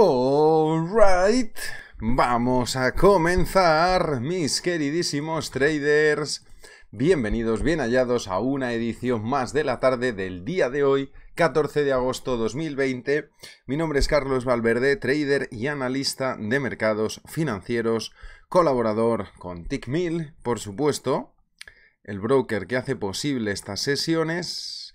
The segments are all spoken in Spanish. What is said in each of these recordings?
Alright, vamos a comenzar, mis queridísimos traders. Bienvenidos, bien hallados a una edición más de la tarde del día de hoy, 14 de agosto 2020. Mi nombre es Carlos Valverde, trader y analista de mercados financieros, colaborador con TickMill, por supuesto, el broker que hace posible estas sesiones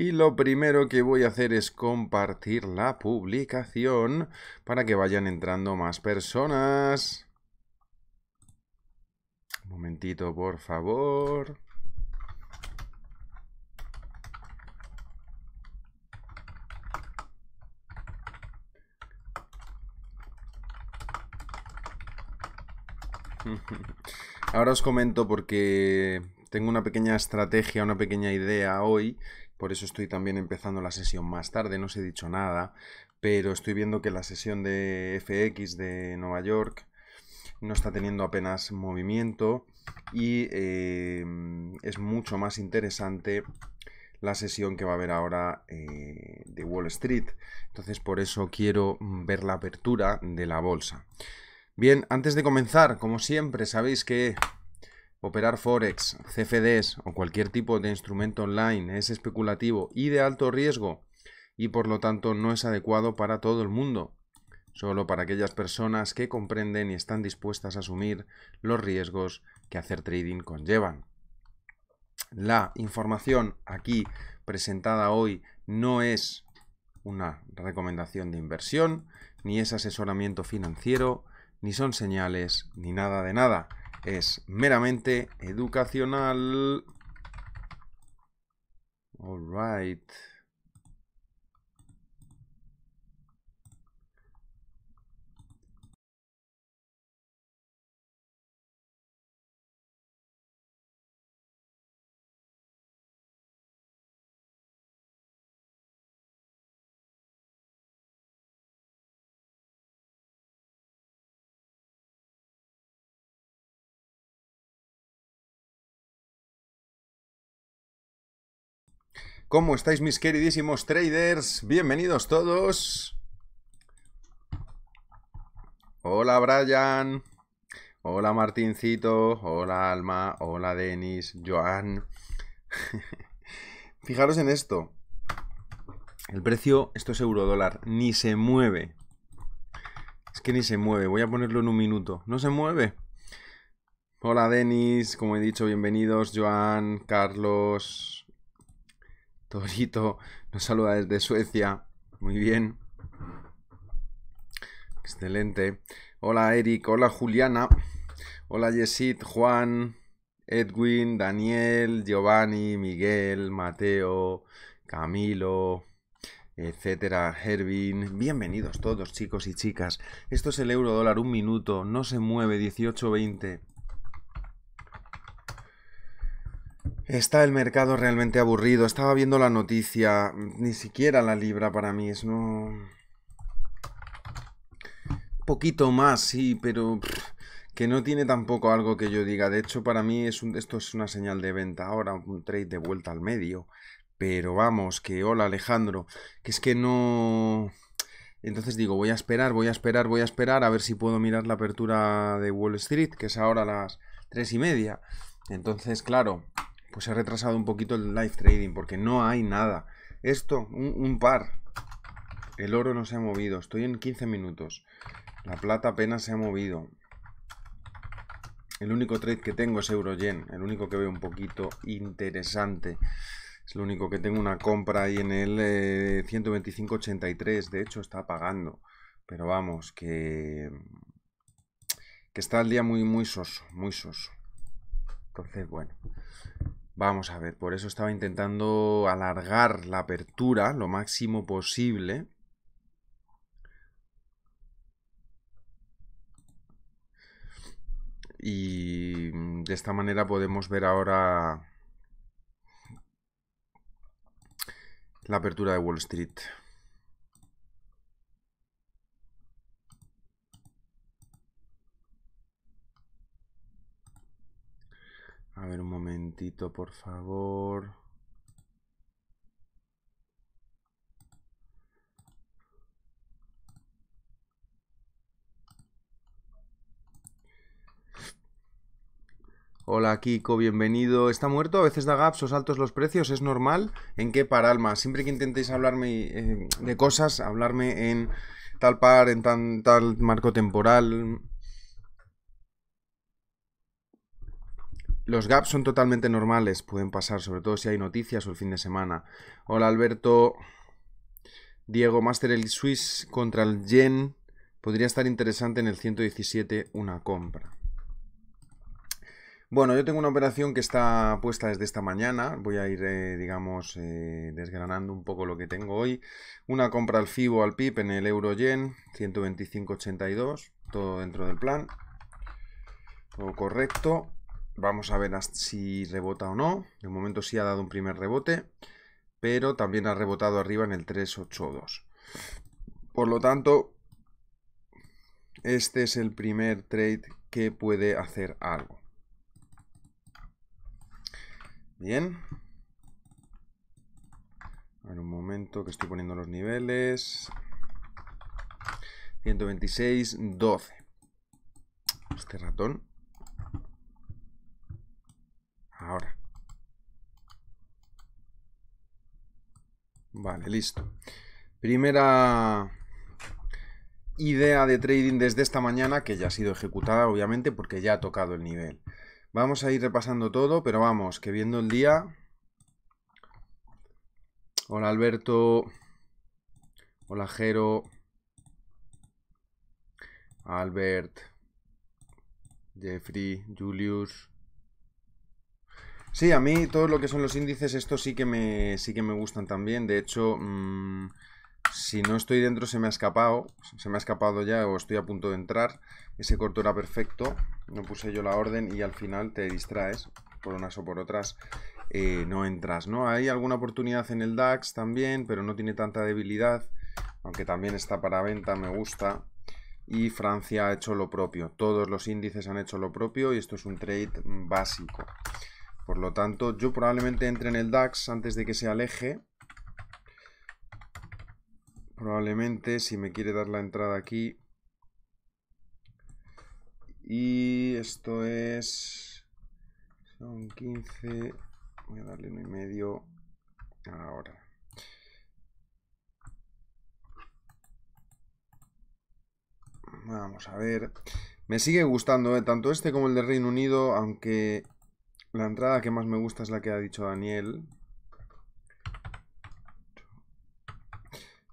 y lo primero que voy a hacer es compartir la publicación para que vayan entrando más personas. Un momentito, por favor. Ahora os comento porque tengo una pequeña estrategia, una pequeña idea hoy por eso estoy también empezando la sesión más tarde, no os he dicho nada, pero estoy viendo que la sesión de FX de Nueva York no está teniendo apenas movimiento y eh, es mucho más interesante la sesión que va a haber ahora eh, de Wall Street. Entonces por eso quiero ver la apertura de la bolsa. Bien, antes de comenzar, como siempre, sabéis que Operar forex, CFDs o cualquier tipo de instrumento online es especulativo y de alto riesgo y por lo tanto no es adecuado para todo el mundo, solo para aquellas personas que comprenden y están dispuestas a asumir los riesgos que hacer trading conllevan. La información aquí presentada hoy no es una recomendación de inversión, ni es asesoramiento financiero, ni son señales, ni nada de nada es meramente educacional. All right. ¿Cómo estáis mis queridísimos traders? Bienvenidos todos. Hola Brian. Hola Martincito. Hola Alma. Hola Denis. Joan. Fijaros en esto. El precio, esto es euro dólar, ni se mueve. Es que ni se mueve. Voy a ponerlo en un minuto. No se mueve. Hola Denis, como he dicho, bienvenidos. Joan, Carlos, Torito nos saluda desde Suecia. Muy bien. Excelente. Hola Eric, hola Juliana. Hola Yesid, Juan, Edwin, Daniel, Giovanni, Miguel, Mateo, Camilo, etcétera, Hervin. Bienvenidos todos, chicos y chicas. Esto es el euro dólar, un minuto, no se mueve, 18.20. Está el mercado realmente aburrido. Estaba viendo la noticia. Mm, ni siquiera la libra para mí es no. Poquito más, sí, pero que no tiene tampoco algo que yo diga. De hecho, para mí es un, esto es una señal de venta ahora, un trade de vuelta al medio. Pero vamos, que hola Alejandro, que es que no... Entonces digo, voy a esperar, voy a esperar, voy a esperar a ver si puedo mirar la apertura de Wall Street, que es ahora las tres y media. Entonces, claro, pues he retrasado un poquito el live trading porque no hay nada. Esto, un, par. El oro no se ha movido. Estoy en 15 minutos. La plata apenas se ha movido. El único trade que tengo es Eurogen el único que veo un poquito interesante. Es lo único que tengo una compra ahí en el 125.83, eh, de hecho está pagando. Pero vamos, que, que está el día muy, muy soso, muy soso. Entonces, bueno, Vamos a ver, por eso estaba intentando alargar la apertura lo máximo posible. Y de esta manera podemos ver ahora la apertura de Wall Street. A ver un momentito, por favor. Hola Kiko, bienvenido. ¿Está muerto? ¿A veces da gaps o saltos los precios? ¿Es normal? ¿En qué par alma? Siempre que intentéis hablarme eh, de cosas, hablarme en tal par, en tal marco temporal. Los gaps son totalmente normales, pueden pasar, sobre todo si hay noticias o el fin de semana. Hola Alberto. Diego Master el Swiss contra el Yen. Podría estar interesante en el 117 una compra. Bueno, yo tengo una operación que está puesta desde esta mañana. Voy a ir, eh, digamos, eh, desgranando un poco lo que tengo hoy. Una compra al FIBO al PIB en el euro yen, 125.82, todo dentro del plan. Todo correcto. Vamos a ver si rebota o no. De momento sí ha dado un primer rebote, pero también ha rebotado arriba en el 382. Por lo tanto, este es el primer trade que puede hacer algo. Bien. En un momento que estoy poniendo los niveles. 126, 12. Este ratón Ahora. Vale, listo. Primera idea de trading desde esta mañana, que ya ha sido ejecutada obviamente porque ya ha tocado el nivel. Vamos a ir repasando todo, pero vamos, que viendo el día... Hola Alberto, hola Jero, Albert, Jeffrey, Julius, Sí, a mí todo lo que son los índices, esto sí que me, sí que me gustan también. De hecho, mm, si no estoy dentro se me ha escapado, se me ha escapado ya o estoy a punto de entrar. Ese corto era perfecto, no puse yo la orden y al final te distraes por unas o por otras. Eh, no entras, ¿no? Hay alguna oportunidad en el DAX también, pero no tiene tanta debilidad, aunque también está para venta, me gusta. Y Francia ha hecho lo propio, todos los índices han hecho lo propio y esto es un trade básico. Por lo tanto, yo probablemente entre en el DAX antes de que se aleje. Probablemente, si me quiere dar la entrada aquí. Y esto es... Son 15... Voy a darle uno y medio ahora. Vamos a ver. Me sigue gustando, ¿eh? tanto este como el de Reino Unido, aunque la entrada que más me gusta es la que ha dicho Daniel.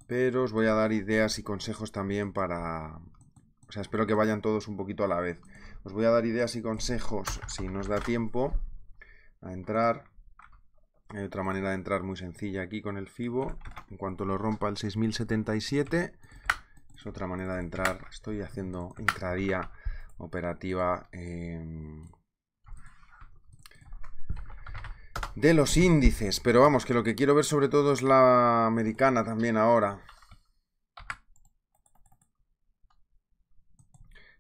Pero os voy a dar ideas y consejos también para... O sea, espero que vayan todos un poquito a la vez. Os voy a dar ideas y consejos, si nos da tiempo, a entrar. Hay otra manera de entrar muy sencilla aquí con el FIBO. En cuanto lo rompa el 6077, es otra manera de entrar. Estoy haciendo intradía operativa... de los índices. Pero vamos, que lo que quiero ver sobre todo es la americana también ahora.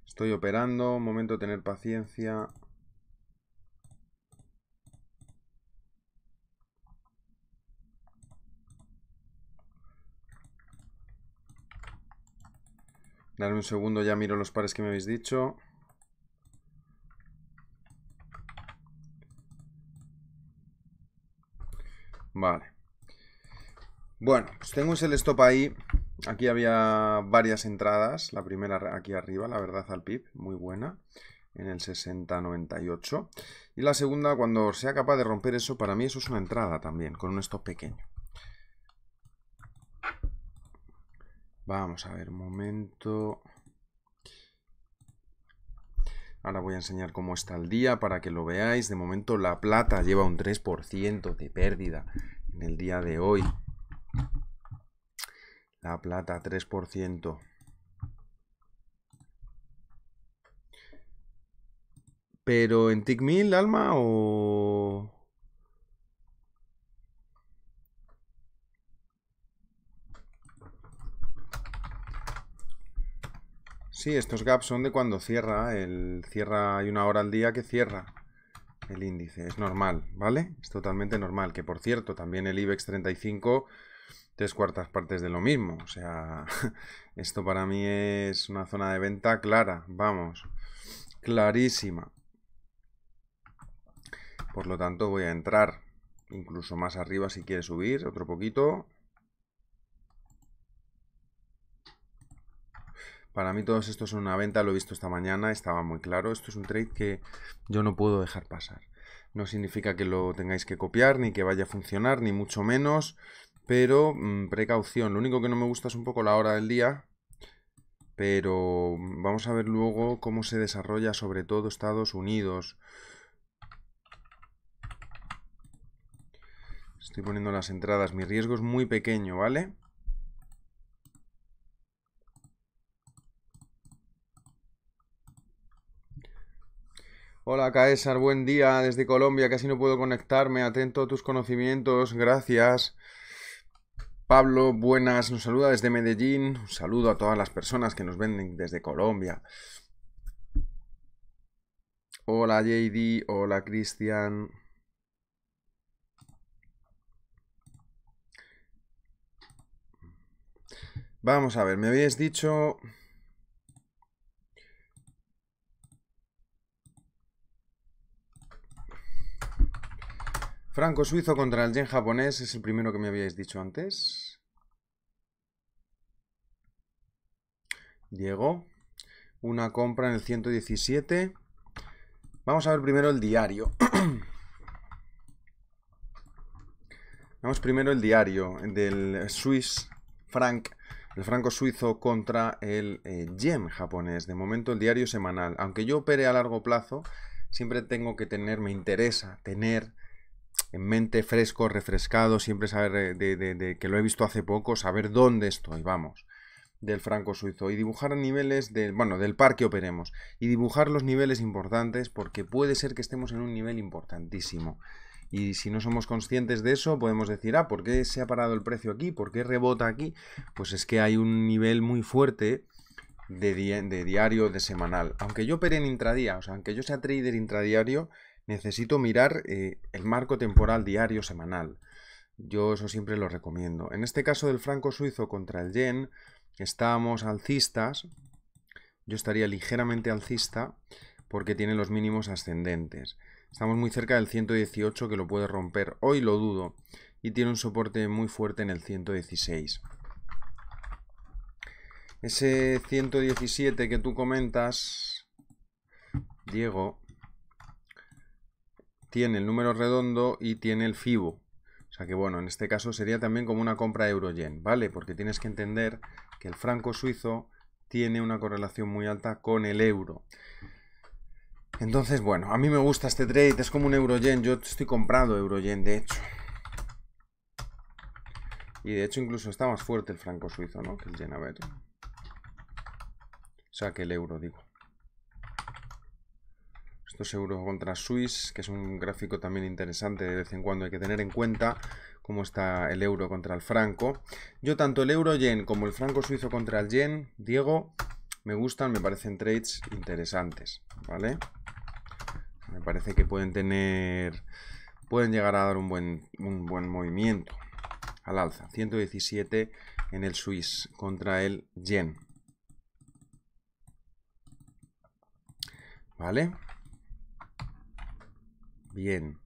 Estoy operando, un momento tener paciencia. Darme un segundo, ya miro los pares que me habéis dicho. Vale. Bueno, pues tengo ese stop ahí. Aquí había varias entradas. La primera aquí arriba, la verdad al PIP, muy buena. En el 6098. Y la segunda, cuando sea capaz de romper eso, para mí eso es una entrada también, con un stop pequeño. Vamos a ver, momento... Ahora voy a enseñar cómo está el día para que lo veáis. De momento la plata lleva un 3% de pérdida en el día de hoy. La plata 3%. Pero en TIC1000, Alma, o Sí, estos gaps son de cuando cierra. El, cierra hay una hora al día que cierra el índice. Es normal, ¿vale? Es totalmente normal. Que por cierto, también el IBEX 35, tres cuartas partes de lo mismo. O sea, esto para mí es una zona de venta clara. Vamos, clarísima. Por lo tanto, voy a entrar incluso más arriba si quiere subir otro poquito. Para mí todos estos son una venta, lo he visto esta mañana, estaba muy claro. Esto es un trade que yo no puedo dejar pasar. No significa que lo tengáis que copiar, ni que vaya a funcionar, ni mucho menos, pero mm, precaución. Lo único que no me gusta es un poco la hora del día, pero mm, vamos a ver luego cómo se desarrolla sobre todo Estados Unidos. Estoy poniendo las entradas, mi riesgo es muy pequeño, ¿vale? Hola Caesar, buen día desde Colombia, casi no puedo conectarme, atento a tus conocimientos, gracias. Pablo, buenas, nos saluda desde Medellín, un saludo a todas las personas que nos venden desde Colombia. Hola JD, hola Cristian. Vamos a ver, me habéis dicho Franco suizo contra el yen japonés es el primero que me habíais dicho antes. Llegó una compra en el 117. Vamos a ver primero el diario. Vamos primero el diario del Swiss franc, el franco suizo contra el eh, yen japonés. De momento el diario semanal. Aunque yo opere a largo plazo, siempre tengo que tener, me interesa tener en mente, fresco, refrescado, siempre saber eh, de, que lo he visto hace poco, saber dónde estoy, vamos, del franco suizo. Y dibujar niveles del, bueno, del par que operemos. Y dibujar los niveles importantes porque puede ser que estemos en un nivel importantísimo. Y si no somos conscientes de eso, podemos decir, ah, ¿por qué se ha parado el precio aquí? ¿Por qué rebota aquí? Pues es que hay un nivel muy fuerte de, de diario, de semanal. Aunque yo opere en intradía, o sea, aunque yo sea trader intradiario, necesito mirar eh, el marco temporal diario semanal. Yo eso siempre lo recomiendo. En este caso del franco suizo contra el yen, estamos alcistas. Yo estaría ligeramente alcista porque tiene los mínimos ascendentes. Estamos muy cerca del 118 que lo puede romper. Hoy lo dudo. Y tiene un soporte muy fuerte en el 116. Ese 117 que tú comentas, Diego, tiene el número redondo y tiene el FIBO. O sea que bueno, en este caso sería también como una compra euro-yen, ¿vale? Porque tienes que entender que el franco suizo tiene una correlación muy alta con el euro. Entonces, bueno, a mí me gusta este trade, es como un euro-yen, yo estoy comprado euro-yen, de hecho. Y de hecho incluso está más fuerte el franco suizo, ¿no? Que el yen, a ver. O sea, que el euro, digo. 2 euros contra Swiss, que es un gráfico también interesante de vez en cuando hay que tener en cuenta cómo está el euro contra el franco. Yo tanto el euro yen como el franco suizo contra el yen, Diego, me gustan, me parecen trades interesantes, ¿vale? Me parece que pueden tener, pueden llegar a dar un buen, un buen movimiento al alza. 117 en el Swiss contra el yen. ¿Vale? Bien.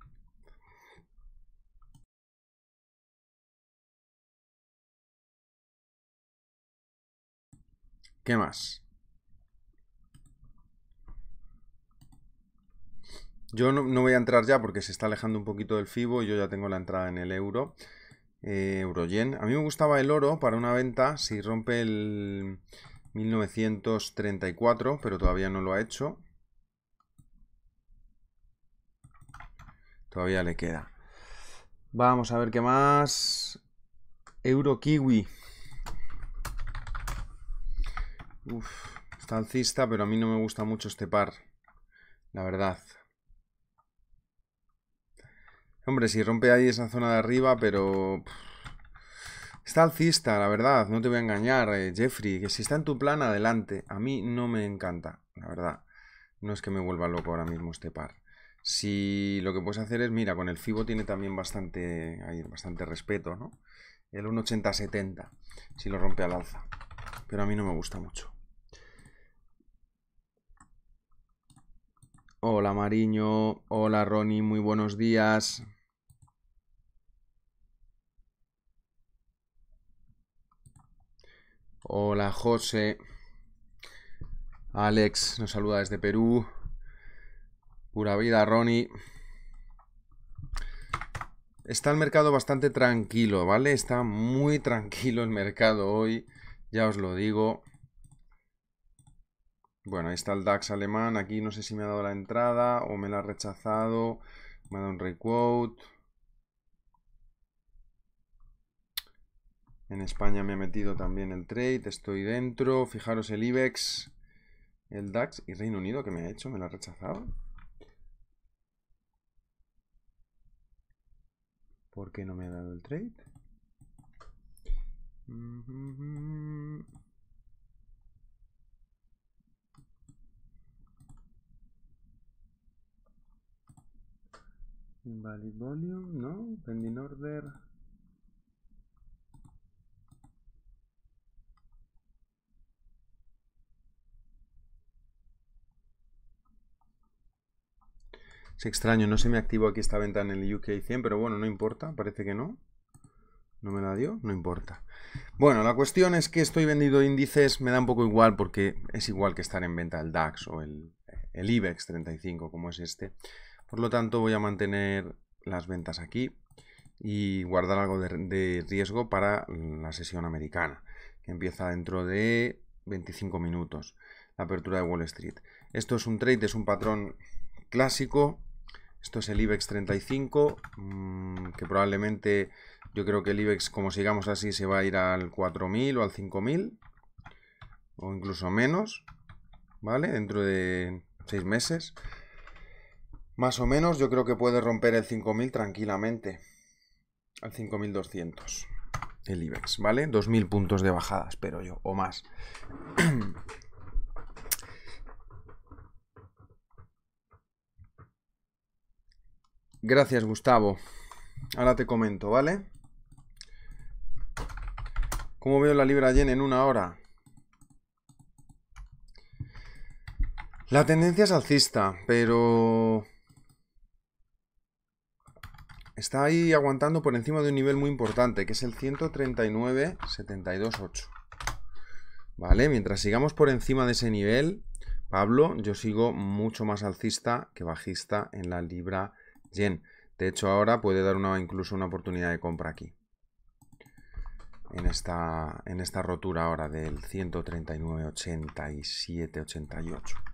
¿Qué más? Yo no, voy a entrar ya porque se está alejando un poquito del FIBO. y Yo ya tengo la entrada en el euro. Eh, Euroyen. A mí me gustaba el oro para una venta si rompe el 1934, pero todavía no lo ha hecho. Todavía le queda. Vamos a ver qué más. Euro Kiwi. está alcista, pero a mí no me gusta mucho este par. La verdad. Hombre, si rompe ahí esa zona de arriba, pero... Está alcista, la verdad, no te voy a engañar, eh, Jeffrey, que si está en tu plan, adelante. A mí no me encanta, la verdad. No es que me vuelva loco ahora mismo este par. Si lo que puedes hacer es, mira, con el FIBO tiene también bastante, bastante respeto, ¿no? El 1,80-70, si lo rompe al alza. Pero a mí no me gusta mucho. Hola Mariño, hola Ronnie, muy buenos días. Hola José. Alex nos saluda desde Perú. Pura vida, Ronnie. Está el mercado bastante tranquilo, ¿vale? Está muy tranquilo el mercado hoy, ya os lo digo. Bueno, ahí está el DAX alemán. Aquí no sé si me ha dado la entrada o me la ha rechazado. Me ha dado un requote. En España me ha metido también el trade. Estoy dentro. Fijaros el IBEX, el DAX y Reino Unido que me ha hecho. Me la ha rechazado. ¿Por qué no me ha dado el trade? Invalid volume, no, pending order. extraño, no se me activó aquí esta venta en el UK 100, pero bueno, no importa, parece que no. No me la dio, no importa. Bueno, la cuestión es que estoy vendido índices, me da un poco igual porque es igual que estar en venta el DAX o el, IBEX 35 como es este. Por lo tanto voy a mantener las ventas aquí y guardar algo de riesgo para la sesión americana, que empieza dentro de 25 minutos, la apertura de Wall Street. Esto es un trade, es un patrón clásico esto es el IBEX 35, mm, que probablemente yo creo que el IBEX, como sigamos así, se va a ir al 4.000 o al 5.000, o incluso menos, ¿vale? Dentro de seis meses. Más o menos yo creo que puede romper el 5.000 tranquilamente, al 5.200 el IBEX, ¿vale? 2.000 puntos de bajada, espero yo, o más. Gracias, Gustavo. Ahora te comento, ¿vale? ¿Cómo veo la libra yen en una hora? La tendencia es alcista, pero... Está ahí aguantando por encima de un nivel muy importante, que es el 139.728. ¿Vale? Mientras sigamos por encima de ese nivel, Pablo, yo sigo mucho más alcista que bajista en la libra Bien, De hecho, ahora puede dar una, incluso una oportunidad de compra aquí. En esta, en esta rotura ahora del 139.87.88.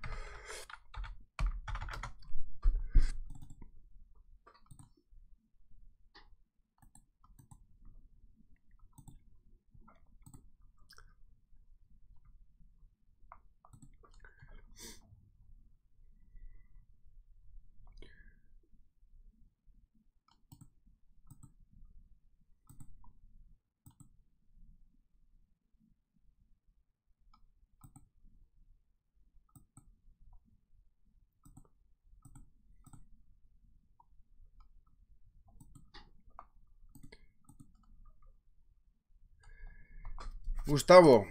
Gustavo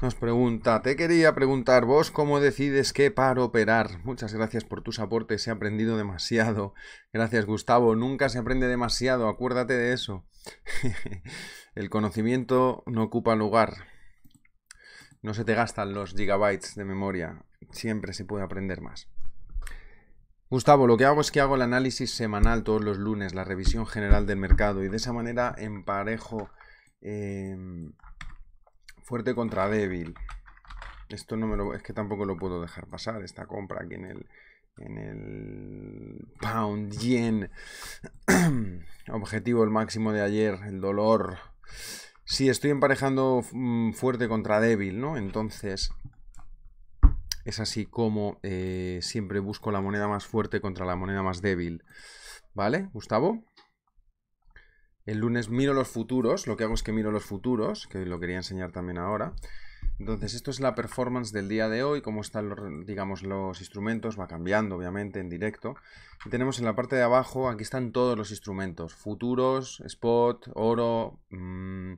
nos pregunta, te quería preguntar vos cómo decides qué para operar. Muchas gracias por tus se ha aprendido demasiado. Gracias Gustavo, nunca se aprende demasiado, acuérdate de eso. El conocimiento no ocupa lugar. No se te gastan los gigabytes de memoria, siempre se puede aprender más. Gustavo, lo que hago es que hago el análisis semanal todos los lunes, la revisión general del mercado y de esa manera emparejo Em, fuerte contra débil. Esto no me lo, es que tampoco lo puedo dejar pasar, esta compra aquí en el, en el pound yen. Objetivo el máximo de ayer, el dolor. si estoy emparejando mm, fuerte contra débil, ¿no? Entonces, es así como eh, siempre busco la moneda más fuerte contra la moneda más débil. ¿Vale, Gustavo? El lunes miro los futuros, lo que hago es que miro los futuros, que lo quería enseñar también ahora. Entonces, esto es la performance del día de hoy, cómo están los, digamos, los instrumentos, va cambiando obviamente en directo. Y tenemos en la parte de abajo, aquí están todos los instrumentos, futuros, spot, oro, mm,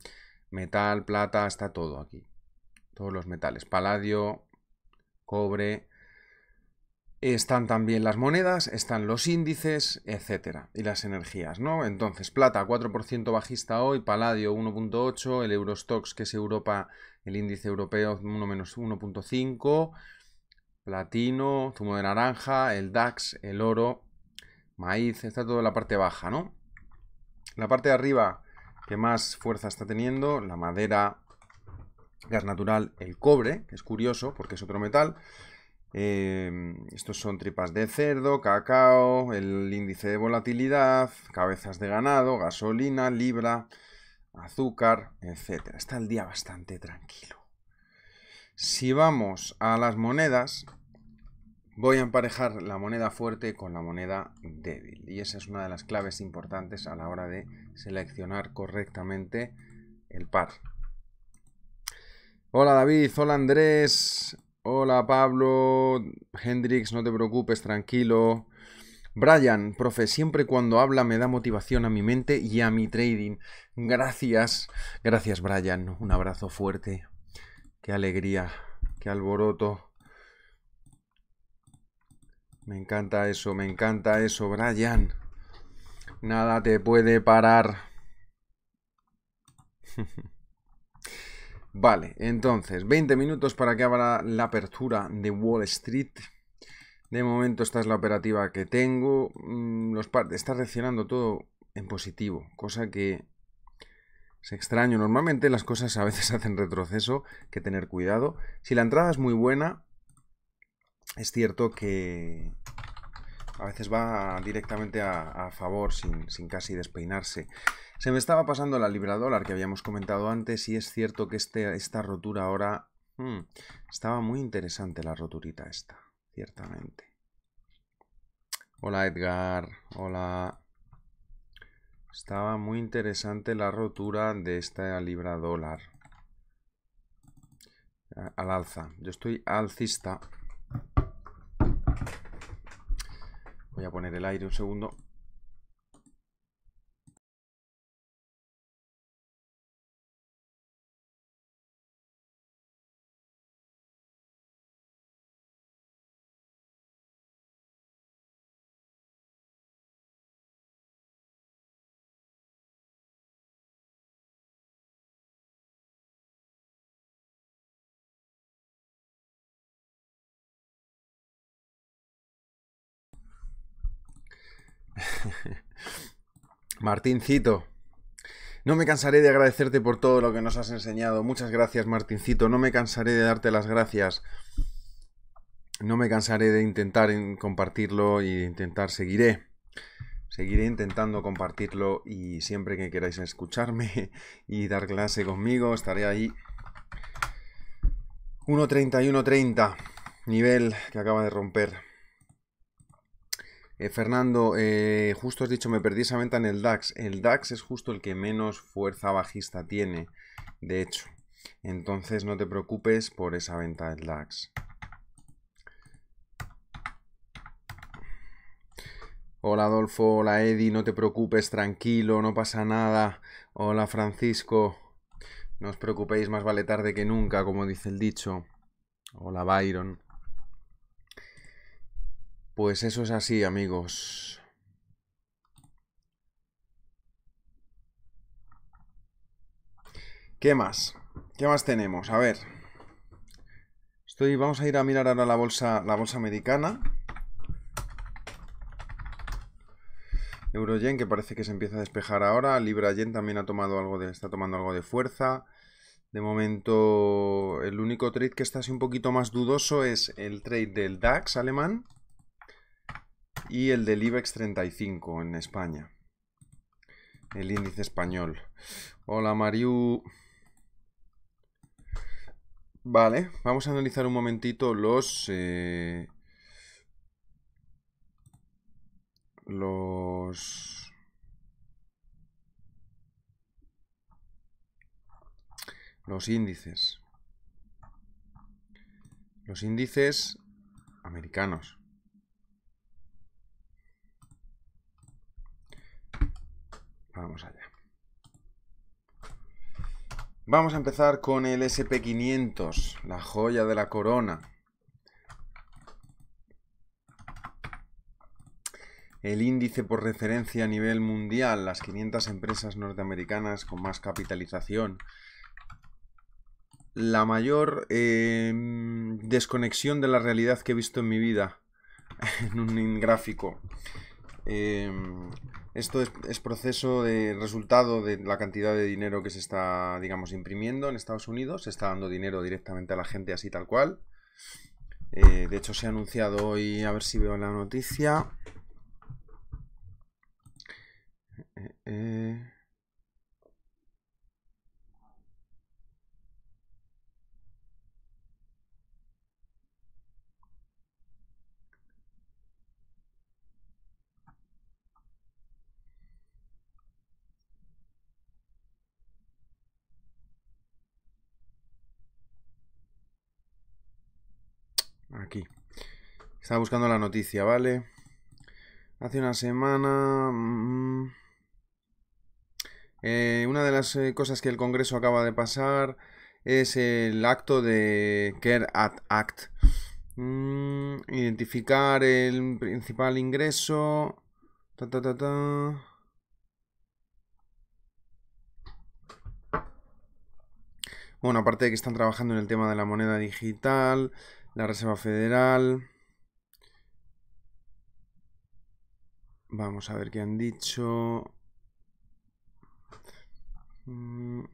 metal, plata, está todo aquí. Todos los metales, paladio, cobre, están también las monedas, están los índices, etcétera, y las energías, ¿no? Entonces, plata 4% bajista hoy, paladio 1.8, el Eurostox, que es Europa, el índice europeo 1 menos 1.5, platino, zumo de naranja, el DAX, el oro, maíz, está todo la parte baja, ¿no? La parte de arriba que más fuerza está teniendo, la madera, gas natural, el cobre, que es curioso porque es otro metal, Em, estos son tripas de cerdo, cacao, el índice de volatilidad, cabezas de ganado, gasolina, libra, azúcar, etc. Está el día bastante tranquilo. Si vamos a las monedas, voy a emparejar la moneda fuerte con la moneda débil. Y esa es una de las claves importantes a la hora de seleccionar correctamente el par. Hola David, hola Andrés, Hola Pablo, Hendrix, no te preocupes, tranquilo. Brian, profe, siempre cuando habla me da motivación a mi mente y a mi trading. Gracias, gracias Brian, un abrazo fuerte. Qué alegría, qué alboroto. Me encanta eso, me encanta eso, Brian. Nada te puede parar. Vale, entonces, 20 minutos para que abra la apertura de Wall Street. De momento esta es la operativa que tengo. Mm, los está reaccionando todo en positivo, cosa que es extraño. Normalmente las cosas a veces hacen retroceso, que tener cuidado. Si la entrada es muy buena, es cierto que, a veces va directamente a, favor sin, casi despeinarse. Se me estaba pasando la libra dólar que habíamos comentado antes y es cierto que este, esta rotura ahora... Hmm, estaba muy interesante la roturita esta, ciertamente. Hola Edgar, hola. Estaba muy interesante la rotura de esta libra dólar. Al alza. Yo estoy alcista Voy a poner el aire un segundo. Martincito, no me cansaré de agradecerte por todo lo que nos has enseñado. Muchas gracias, Martincito. No me cansaré de darte las gracias. No me cansaré de intentar compartirlo y intentar seguiré. Seguiré intentando compartirlo y siempre que queráis escucharme y dar clase conmigo, estaré ahí. 1.30 y nivel que acaba de romper. Eh, Fernando, eh, justo has dicho, me perdí esa venta en el DAX. El DAX es justo el que menos fuerza bajista tiene, de hecho. Entonces no te preocupes por esa venta del DAX. Hola Adolfo, hola Eddie, no te preocupes, tranquilo, no pasa nada. Hola Francisco, no os preocupéis, más vale tarde que nunca, como dice el dicho. Hola Byron. Pues eso es así, amigos. ¿Qué más? ¿Qué más tenemos? A ver. Estoy, vamos a ir a mirar ahora la bolsa, la bolsa americana. Eurogen, que parece que se empieza a despejar ahora. Libra Yen también ha tomado algo de, está tomando algo de fuerza. De momento, el único trade que está así un poquito más dudoso es el trade del DAX alemán y el del IBEX 35 en España. El índice español. Hola Mariu. Vale, vamos a analizar un momentito los... Eh, los... Los índices. Los índices americanos. Vamos allá. Vamos a empezar con el SP500, la joya de la corona. El índice por referencia a nivel mundial, las 500 empresas norteamericanas con más capitalización. La mayor em, desconexión de la realidad que he visto en mi vida en un gráfico. Em, esto es, proceso de resultado de la cantidad de dinero que se está, digamos, imprimiendo en Estados Unidos. Se está dando dinero directamente a la gente así tal cual. Eh, de hecho, se ha anunciado hoy, a ver si veo la noticia. Eh, eh, aquí. Estaba buscando la noticia, ¿vale? Hace una semana... Mm, eh, una de las eh, cosas que el Congreso acaba de pasar es el acto de CARE Act. Mm, identificar el principal ingreso. Bueno, aparte de que están trabajando en el tema de la moneda digital, la Reserva Federal. Vamos a ver qué han dicho. Mm.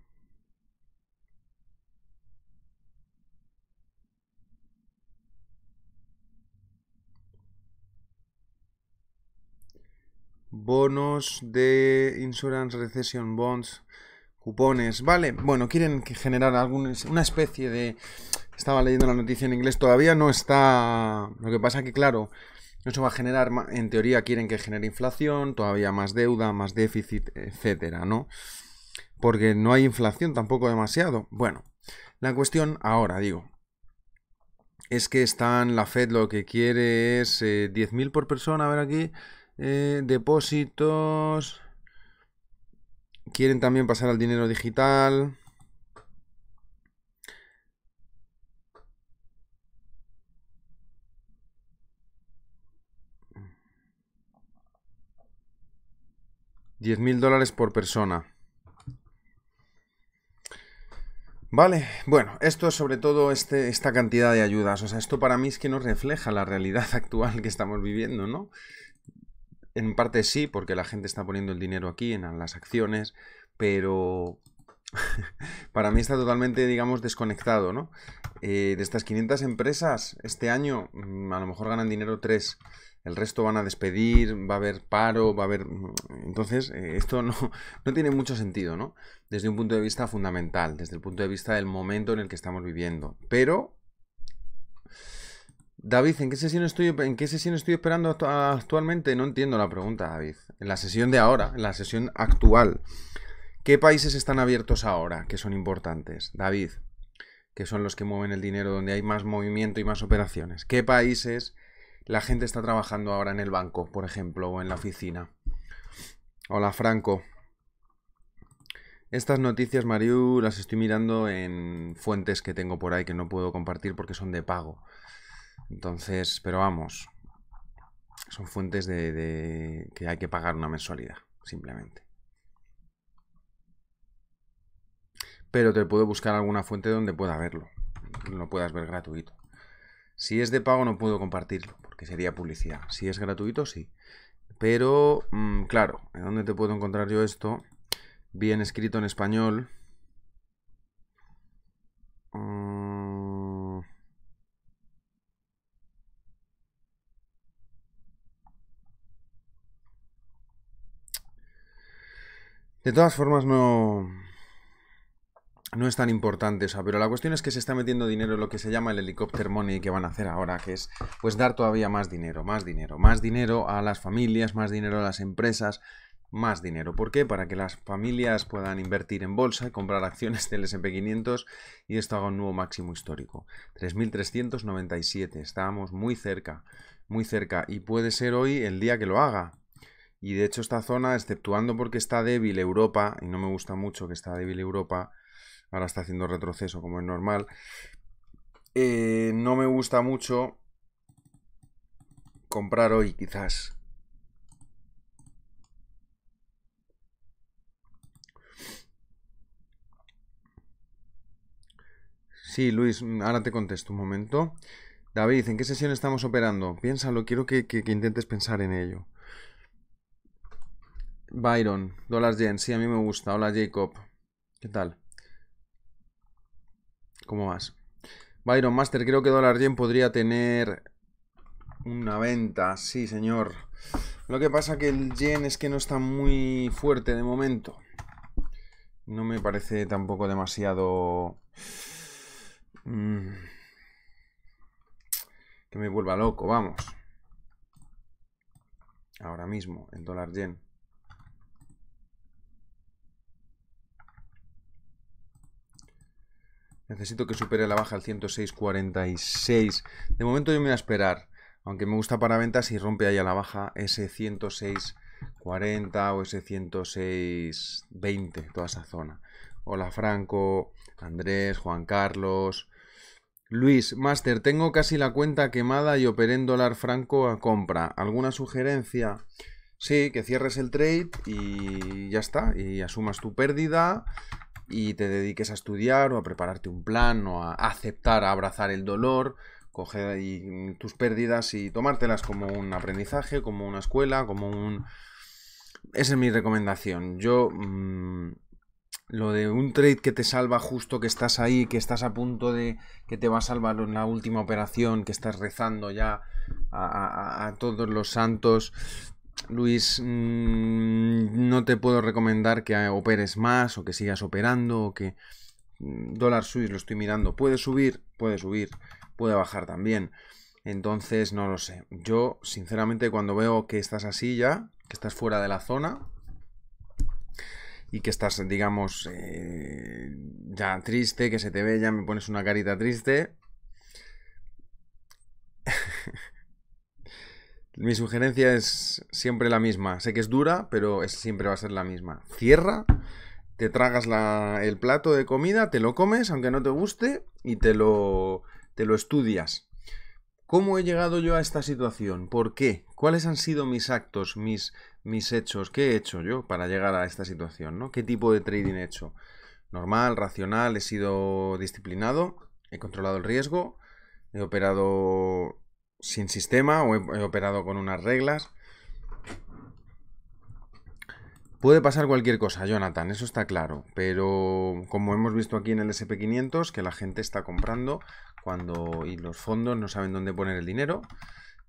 bonos de insurance recession bonds, cupones, vale, bueno, quieren generar alguna una especie de estaba leyendo la noticia en inglés, todavía no está... Lo que pasa que, claro, eso va a generar, en teoría quieren que genere inflación, todavía más deuda, más déficit, etcétera, ¿no? Porque no hay inflación tampoco demasiado. Bueno, la cuestión ahora, digo, es que están, la Fed lo que quiere es 10.000 eh, por persona, a ver aquí, eh, depósitos, quieren también pasar al dinero digital, 10.000 mil dólares por persona. Vale, bueno, esto es sobre todo este, esta cantidad de ayudas. O sea, esto para mí es que no refleja la realidad actual que estamos viviendo, ¿no? En parte sí, porque la gente está poniendo el dinero aquí en las acciones, pero para mí está totalmente, digamos, desconectado, ¿no? Eh, de estas 500 empresas, este año mm, a lo mejor ganan dinero 3 el resto van a despedir, va a haber paro, va a haber... Entonces, eh, esto no, no tiene mucho sentido, ¿no? Desde un punto de vista fundamental, desde el punto de vista del momento en el que estamos viviendo. Pero... David, ¿en qué sesión estoy, en qué sesión estoy esperando actualmente? No entiendo la pregunta, David. En la sesión de ahora, en la sesión actual. ¿Qué países están abiertos ahora que son importantes? David, que son los que mueven el dinero, donde hay más movimiento y más operaciones. ¿Qué países la gente está trabajando ahora en el banco, por ejemplo, o en la oficina. Hola, Franco. Estas noticias, Mariu, las estoy mirando en fuentes que tengo por ahí que no puedo compartir porque son de pago. Entonces, pero vamos. Son fuentes de, de que hay que pagar una mensualidad, simplemente. Pero te puedo buscar alguna fuente donde pueda verlo. Lo puedas ver gratuito. Si es de pago no puedo compartirlo, porque sería publicidad. Si es gratuito, sí. Pero, mm, claro, ¿en dónde te puedo encontrar yo esto? Bien escrito en español. Ah. De todas formas, no no es tan importante pero la cuestión es que se está metiendo dinero en lo que se llama el helicóptero money que van a hacer ahora, que es pues dar todavía más dinero, más dinero, más dinero a las familias, más dinero a las empresas, más dinero. ¿Por qué? Para que las familias puedan invertir en bolsa, y comprar acciones del SP500 y esto haga un nuevo máximo histórico. 3.397, estábamos muy cerca, muy cerca y puede ser hoy el día que lo haga, y de hecho esta zona, exceptuando porque está débil Europa, y no me gusta mucho que está débil Europa, ahora está haciendo retroceso como es normal. Eh, no me gusta mucho comprar hoy, quizás. Sí, Luis, ahora te contesto un momento. David, ¿en qué sesión estamos operando? Piénsalo, quiero que, intentes pensar en ello. Byron, dólar Yen, sí, a mí me gusta. Hola Jacob, ¿qué tal? ¿Cómo vas? Byron Master, creo que Dollar Yen podría tener una venta, sí señor. Lo que pasa que el yen es que no está muy fuerte de momento. No me parece tampoco demasiado... Mm, que me vuelva loco, vamos. Ahora mismo, el dólar yen. Necesito que supere la baja al 106.46. De momento yo me voy a esperar. Aunque me gusta para ventas si rompe ahí a la baja ese 106.40 o ese 106.20, toda esa zona. Hola Franco, Andrés, Juan Carlos. Luis, Master, tengo casi la cuenta quemada y operé en dólar franco a compra. ¿Alguna sugerencia? Sí, que cierres el trade y ya está. Y asumas tu pérdida y te dediques a estudiar o a prepararte un plan o a aceptar, a abrazar el dolor, coger ahí mm, tus pérdidas y tomártelas como un aprendizaje, como una escuela, como un... Esa es mi recomendación. Yo... Mm, lo de un trade que te salva justo que estás ahí, que estás a punto de que te va a salvar en la última operación, que estás rezando ya a todos los santos, Luis, mm, no te puedo recomendar que eh, operes más o que sigas operando o que mm, dólar suizo lo estoy mirando. Puede subir, puede subir, puede bajar también. Entonces, no lo sé. Yo, sinceramente, cuando veo que estás así ya, que estás fuera de la zona y que estás, digamos, eh, ya triste, que se te ve, ya me pones una carita triste. Mi sugerencia es siempre la misma. Sé que es dura, pero siempre va a ser la misma. Cierra, te tragas el plato de comida, te lo comes, aunque no te guste, y te lo, te lo estudias. ¿Cómo he llegado yo a esta situación? ¿Por qué? ¿Cuáles han sido mis actos, mis, mis hechos? ¿Qué he hecho yo para llegar a esta situación? ¿no? ¿Qué tipo de trading he hecho? normal, racional, he sido disciplinado, he controlado el riesgo, he operado sin sistema o he, operado con unas reglas. Puede pasar cualquier cosa, Jonathan, eso está claro, pero como hemos visto aquí en el SP500, que la gente está comprando cuando y los fondos no saben dónde poner el dinero,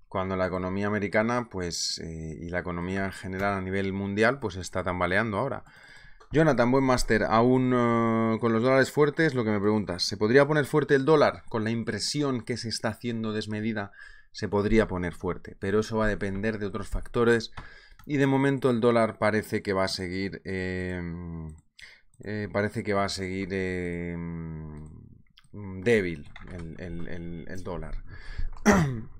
cuando la economía americana pues eh, y la economía en general a nivel mundial pues está tambaleando ahora. Jonathan, buen máster, aún eh, con los dólares fuertes, lo que me preguntas, ¿se podría poner fuerte el dólar con la impresión que se está haciendo desmedida se podría poner fuerte, pero eso va a depender de otros factores y de momento el dólar parece que va a seguir, em, eh, parece que va a seguir em, débil el, el, dólar.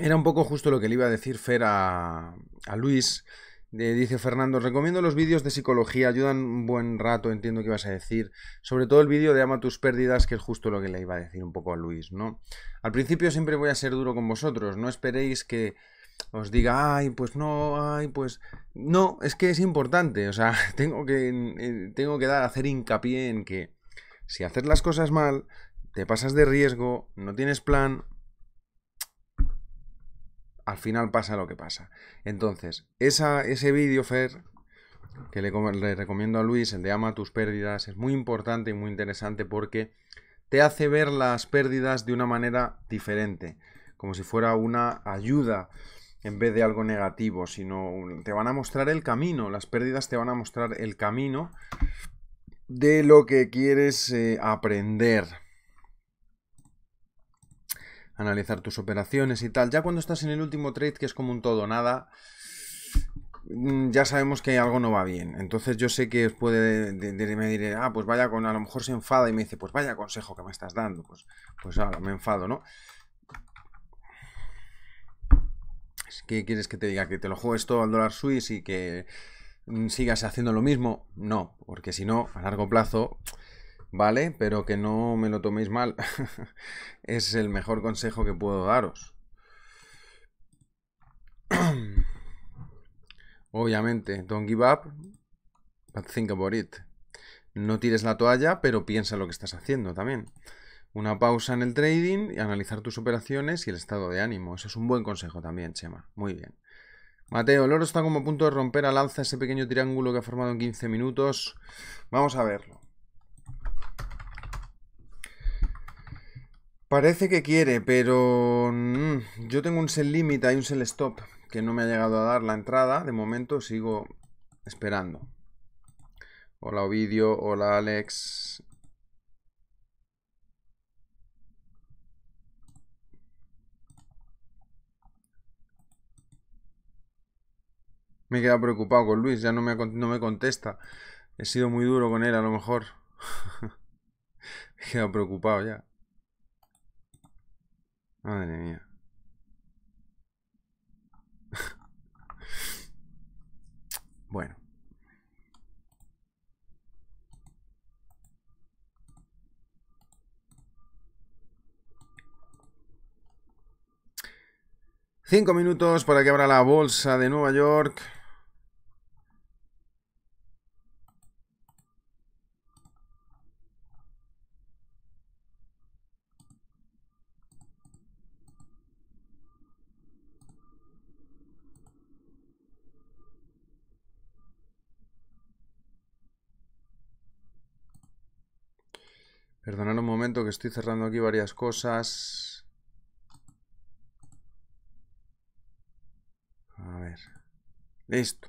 Era un poco justo lo que le iba a decir Fer a Luis eh, dice Fernando, recomiendo los vídeos de psicología, ayudan un buen rato, entiendo que vas a decir. Sobre todo el vídeo de Ama tus pérdidas, que es justo lo que le iba a decir un poco a Luis, ¿no? Al principio siempre voy a ser duro con vosotros, no esperéis que os diga, ay, pues no, ay, pues... No, es que es importante, o sea, tengo que, eh, tengo que dar, hacer hincapié en que si haces las cosas mal, te pasas de riesgo, no tienes plan, al final pasa lo que pasa. Entonces, ese vídeo, Fer, que le, recomiendo a Luis, el de Ama tus pérdidas, es muy importante y muy interesante porque te hace ver las pérdidas de una manera diferente, como si fuera una ayuda en vez de algo negativo, sino te van a mostrar el camino, las pérdidas te van a mostrar el camino de lo que quieres eh, aprender analizar tus operaciones y tal. Ya cuando estás en el último trade, que es como un todo nada, mm, ya sabemos que algo no va bien. Entonces yo sé que puede, me diré, ah, pues vaya con, a lo mejor se enfada y me dice, pues vaya consejo que me estás dando. Pues, pues ahora me enfado, ¿no? ¿Qué quieres que te diga? ¿Que te lo juegues todo al dólar suizo y que mm, sigas haciendo lo mismo? No, porque si no, a largo plazo ¿vale? Pero que no me lo toméis mal. es el mejor consejo que puedo daros. Obviamente, don't give up, but think about it. No tires la toalla, pero piensa lo que estás haciendo también. Una pausa en el trading y analizar tus operaciones y el estado de ánimo. Eso es un buen consejo también, Chema. Muy bien. Mateo, el oro está como a punto de romper al alza ese pequeño triángulo que ha formado en 15 minutos. Vamos a verlo. Parece que quiere, pero mm, yo tengo un sell limit, hay un sell stop que no me ha llegado a dar la entrada. De momento sigo esperando. Hola Ovidio, hola Alex. Me he quedado preocupado con Luis, ya no me, no me contesta. He sido muy duro con él, a lo mejor. me he quedado preocupado ya. Madre mía. bueno. Cinco minutos para que abra la bolsa de Nueva York. momento que estoy cerrando aquí varias cosas. A ver. Listo.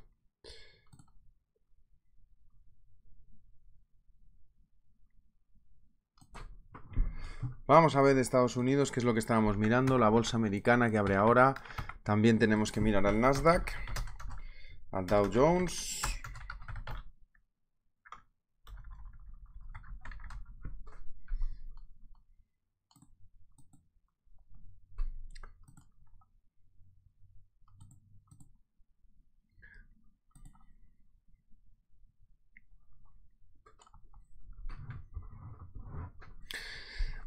Vamos a ver de Estados Unidos, que es lo que estábamos mirando, la bolsa americana que abre ahora. También tenemos que mirar al Nasdaq, al Dow Jones.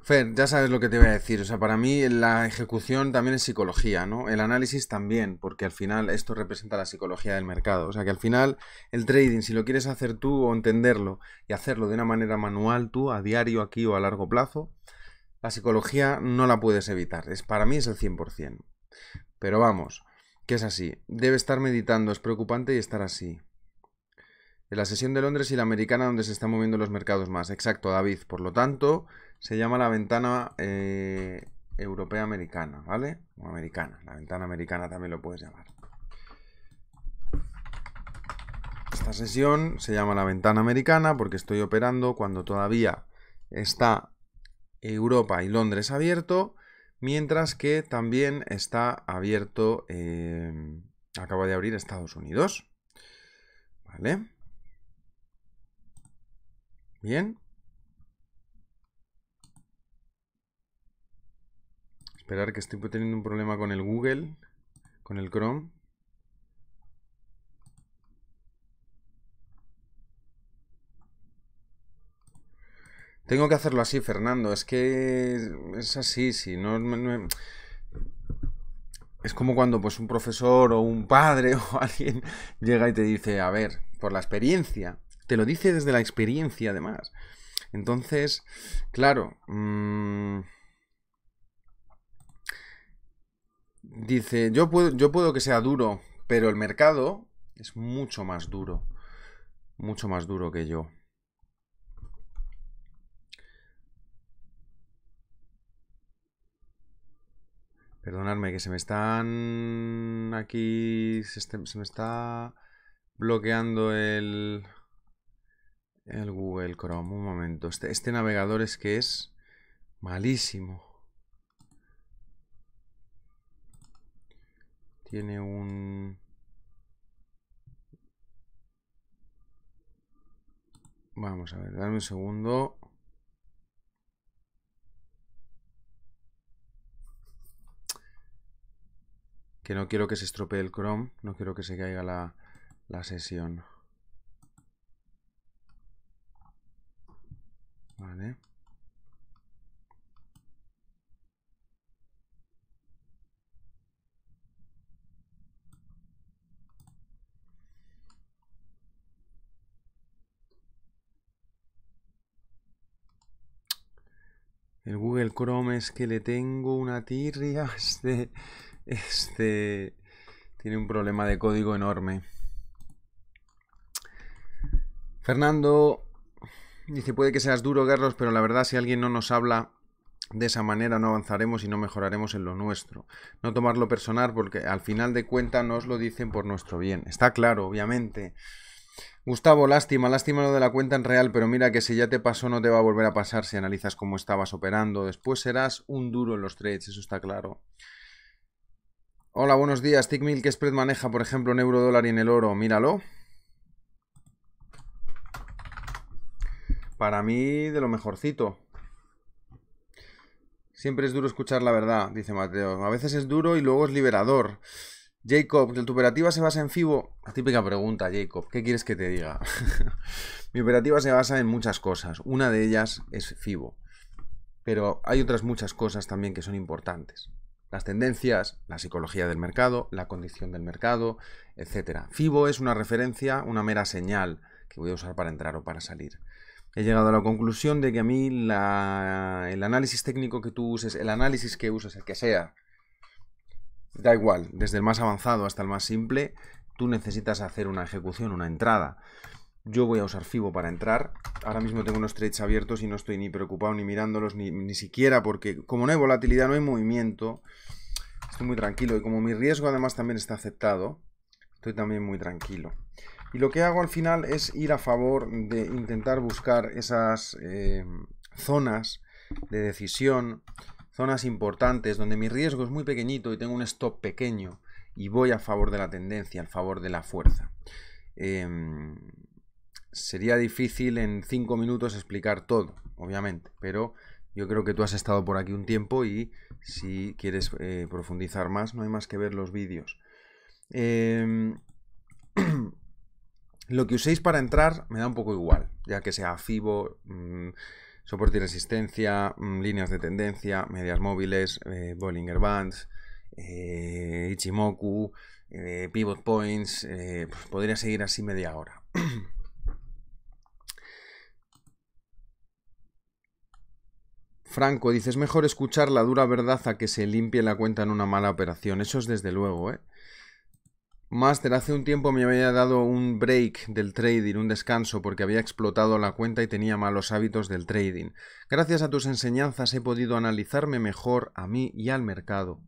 Fer, ya sabes lo que te voy a decir. O sea, para mí la ejecución también es psicología, ¿no? El análisis también, porque al final esto representa la psicología del mercado. O sea, que al final el trading, si lo quieres hacer tú o entenderlo y hacerlo de una manera manual tú, a diario, aquí o a largo plazo, la psicología no la puedes evitar. Es, para mí es el 100%. Pero vamos, que es así. Debe estar meditando, es preocupante y estar así la sesión de Londres y la americana donde se están moviendo los mercados más. Exacto, David. Por lo tanto, se llama la ventana eh, europea-americana, ¿vale? O americana. La ventana americana también lo puedes llamar. Esta sesión se llama la ventana americana porque estoy operando cuando todavía está Europa y Londres abierto, mientras que también está abierto, eh, Acaba de abrir Estados Unidos. ¿Vale? Bien. Esperar que estoy teniendo un problema con el Google, con el Chrome. Tengo que hacerlo así, Fernando. Es que es así, si no... Es como cuando pues un profesor o un padre o alguien llega y te dice, a ver, por la experiencia, te lo dice desde la experiencia además. Entonces, claro, mm, dice, yo puedo, yo puedo que sea duro, pero el mercado es mucho más duro, mucho más duro que yo. Perdonadme que se me están aquí, se me está bloqueando el el Google Chrome. Un momento. Este, este, navegador es que es malísimo. Tiene un... Vamos a ver, dame un segundo. Que no quiero que se estropee el Chrome, no quiero que se caiga la, la sesión. El Google Chrome es que le tengo una tirria. Este, este tiene un problema de código enorme. Fernando Dice, puede que seas duro, guerreros pero la verdad si alguien no nos habla de esa manera no avanzaremos y no mejoraremos en lo nuestro. No tomarlo personal porque al final de cuentas nos lo dicen por nuestro bien. Está claro, obviamente. Gustavo, lástima, lástima lo de la cuenta en real, pero mira que si ya te pasó no te va a volver a pasar si analizas cómo estabas operando. Después serás un duro en los trades, eso está claro. Hola, buenos días. Tickmill, ¿qué spread maneja, por ejemplo, en euro, dólar y en el oro? Míralo. Para mí, de lo mejorcito. Siempre es duro escuchar la verdad, dice Mateo. A veces es duro y luego es liberador. Jacob, ¿tu operativa se basa en FIBO? La típica pregunta, Jacob. ¿Qué quieres que te diga? Mi operativa se basa en muchas cosas. Una de ellas es FIBO. Pero hay otras muchas cosas también que son importantes. Las tendencias, la psicología del mercado, la condición del mercado, etc. FIBO es una referencia, una mera señal que voy a usar para entrar o para salir he llegado a la conclusión de que a mí el análisis técnico que tú uses, el análisis que uses, el que sea, da igual, desde el más avanzado hasta el más simple, tú necesitas hacer una ejecución, una entrada. Yo voy a usar Fibo para entrar. Ahora mismo tengo unos trades abiertos y no estoy ni preocupado ni mirándolos, ni, ni siquiera, porque como no hay volatilidad, no hay movimiento, estoy muy tranquilo. Y como mi riesgo además también está aceptado, estoy también muy tranquilo. Y lo que hago al final es ir a favor de intentar buscar esas eh, zonas de decisión, zonas importantes donde mi riesgo es muy pequeñito y tengo un stop pequeño y voy a favor de la tendencia, a favor de la fuerza. Em, sería difícil en cinco minutos explicar todo, obviamente, pero yo creo que tú has estado por aquí un tiempo y si quieres eh, profundizar más, no hay más que ver los vídeos. Em, Lo que uséis para entrar me da un poco igual, ya que sea FIBO, mm, soporte y resistencia, mm, líneas de tendencia, medias móviles, eh, Bollinger Bands, eh, Ichimoku, eh, Pivot Points, pues podría seguir así media hora. Franco, dices mejor escuchar la dura verdad a que se limpie la cuenta en una mala operación. Eso es desde luego, ¿eh? Master, hace un tiempo me había dado un break del trading, un descanso, porque había explotado la cuenta y tenía malos hábitos del trading. Gracias a tus enseñanzas he podido analizarme mejor a mí y al mercado,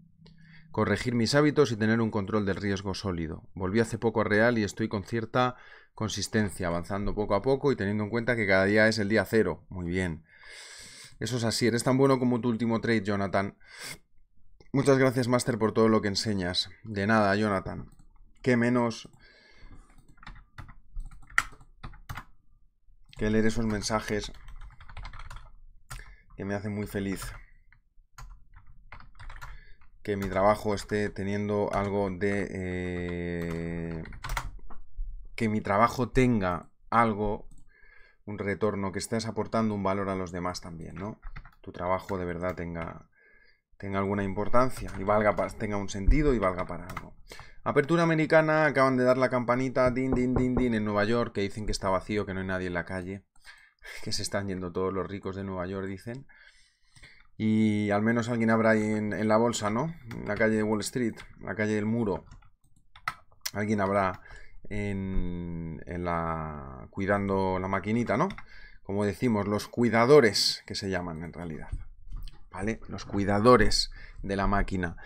corregir mis hábitos y tener un control del riesgo sólido. Volví hace poco a Real y estoy con cierta consistencia, avanzando poco a poco y teniendo en cuenta que cada día es el día cero. Muy bien. Eso es así, eres tan bueno como tu último trade, Jonathan. Muchas gracias, Master, por todo lo que enseñas. De nada, Jonathan que menos que leer esos mensajes que me hacen muy feliz. Que mi trabajo esté teniendo algo de... Eh, que mi trabajo tenga algo, un retorno, que estés aportando un valor a los demás también, ¿no? Tu trabajo de verdad tenga, tenga alguna importancia y valga para, tenga un sentido y valga para algo. Apertura americana, acaban de dar la campanita, din, din, din, din, en Nueva York, que dicen que está vacío, que no hay nadie en la calle, que se están yendo todos los ricos de Nueva York, dicen. Y al menos alguien habrá ahí en, la bolsa, ¿no? En la calle de Wall Street, la calle del muro. Alguien habrá en, en la. cuidando la maquinita, ¿no? Como decimos, los cuidadores que se llaman en realidad. ¿Vale? Los cuidadores de la máquina.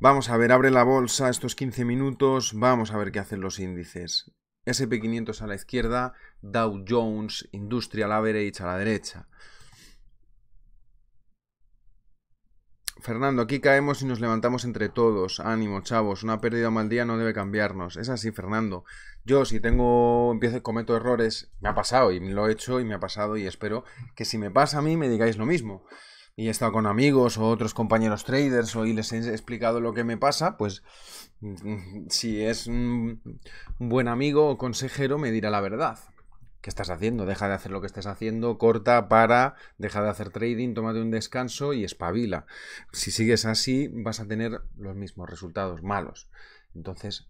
Vamos a ver, abre la bolsa estos 15 minutos, vamos a ver qué hacen los índices. SP500 a la izquierda, Dow Jones, Industrial Average a la derecha. Fernando, aquí caemos y nos levantamos entre todos. Ánimo, chavos, una pérdida mal día no debe cambiarnos. Es así, Fernando. Yo si tengo, empiezo, cometo errores, me ha pasado y lo he hecho y me ha pasado y espero que si me pasa a mí me digáis lo mismo y he estado con amigos o otros compañeros traders o y les he explicado lo que me pasa, pues mm, si es un buen amigo o consejero me dirá la verdad. ¿Qué estás haciendo? Deja de hacer lo que estés haciendo, corta, para, deja de hacer trading, tómate un descanso y espabila. Si sigues así, vas a tener los mismos resultados malos. Entonces,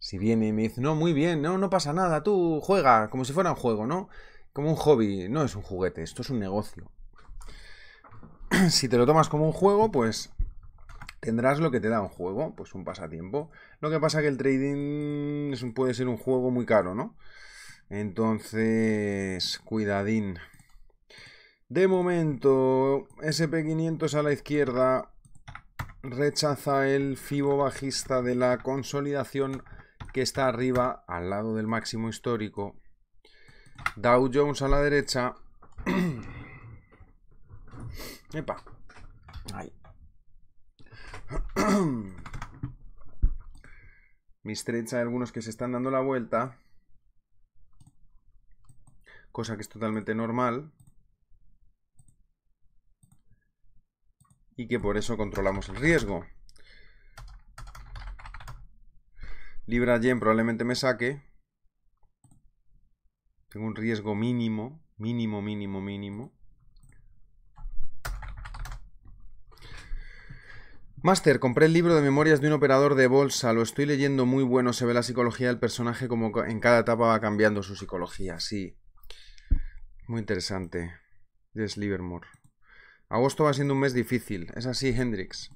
si viene y me dice, no, muy bien, no, no pasa nada, tú juega, como si fuera un juego, ¿no? Como un hobby, no es un juguete, esto es un negocio. si te lo tomas como un juego, pues tendrás lo que te da un juego, pues un pasatiempo. Lo que pasa que el trading puede ser un juego muy caro, ¿no? Entonces, cuidadín. De momento, SP500 a la izquierda rechaza el fibo bajista de la consolidación que está arriba al lado del máximo histórico. Dow Jones a la derecha Epa. Ahí. Mis trades hay algunos que se están dando la vuelta. Cosa que es totalmente normal. Y que por eso controlamos el riesgo. Libra probablemente me saque. Tengo un riesgo mínimo, mínimo, mínimo, mínimo. Master, compré el libro de memorias de un operador de bolsa, lo estoy leyendo muy bueno, se ve la psicología del personaje como en cada etapa va cambiando su psicología, sí. Muy interesante. De Livermore. Agosto va siendo un mes difícil, es así, Hendrix.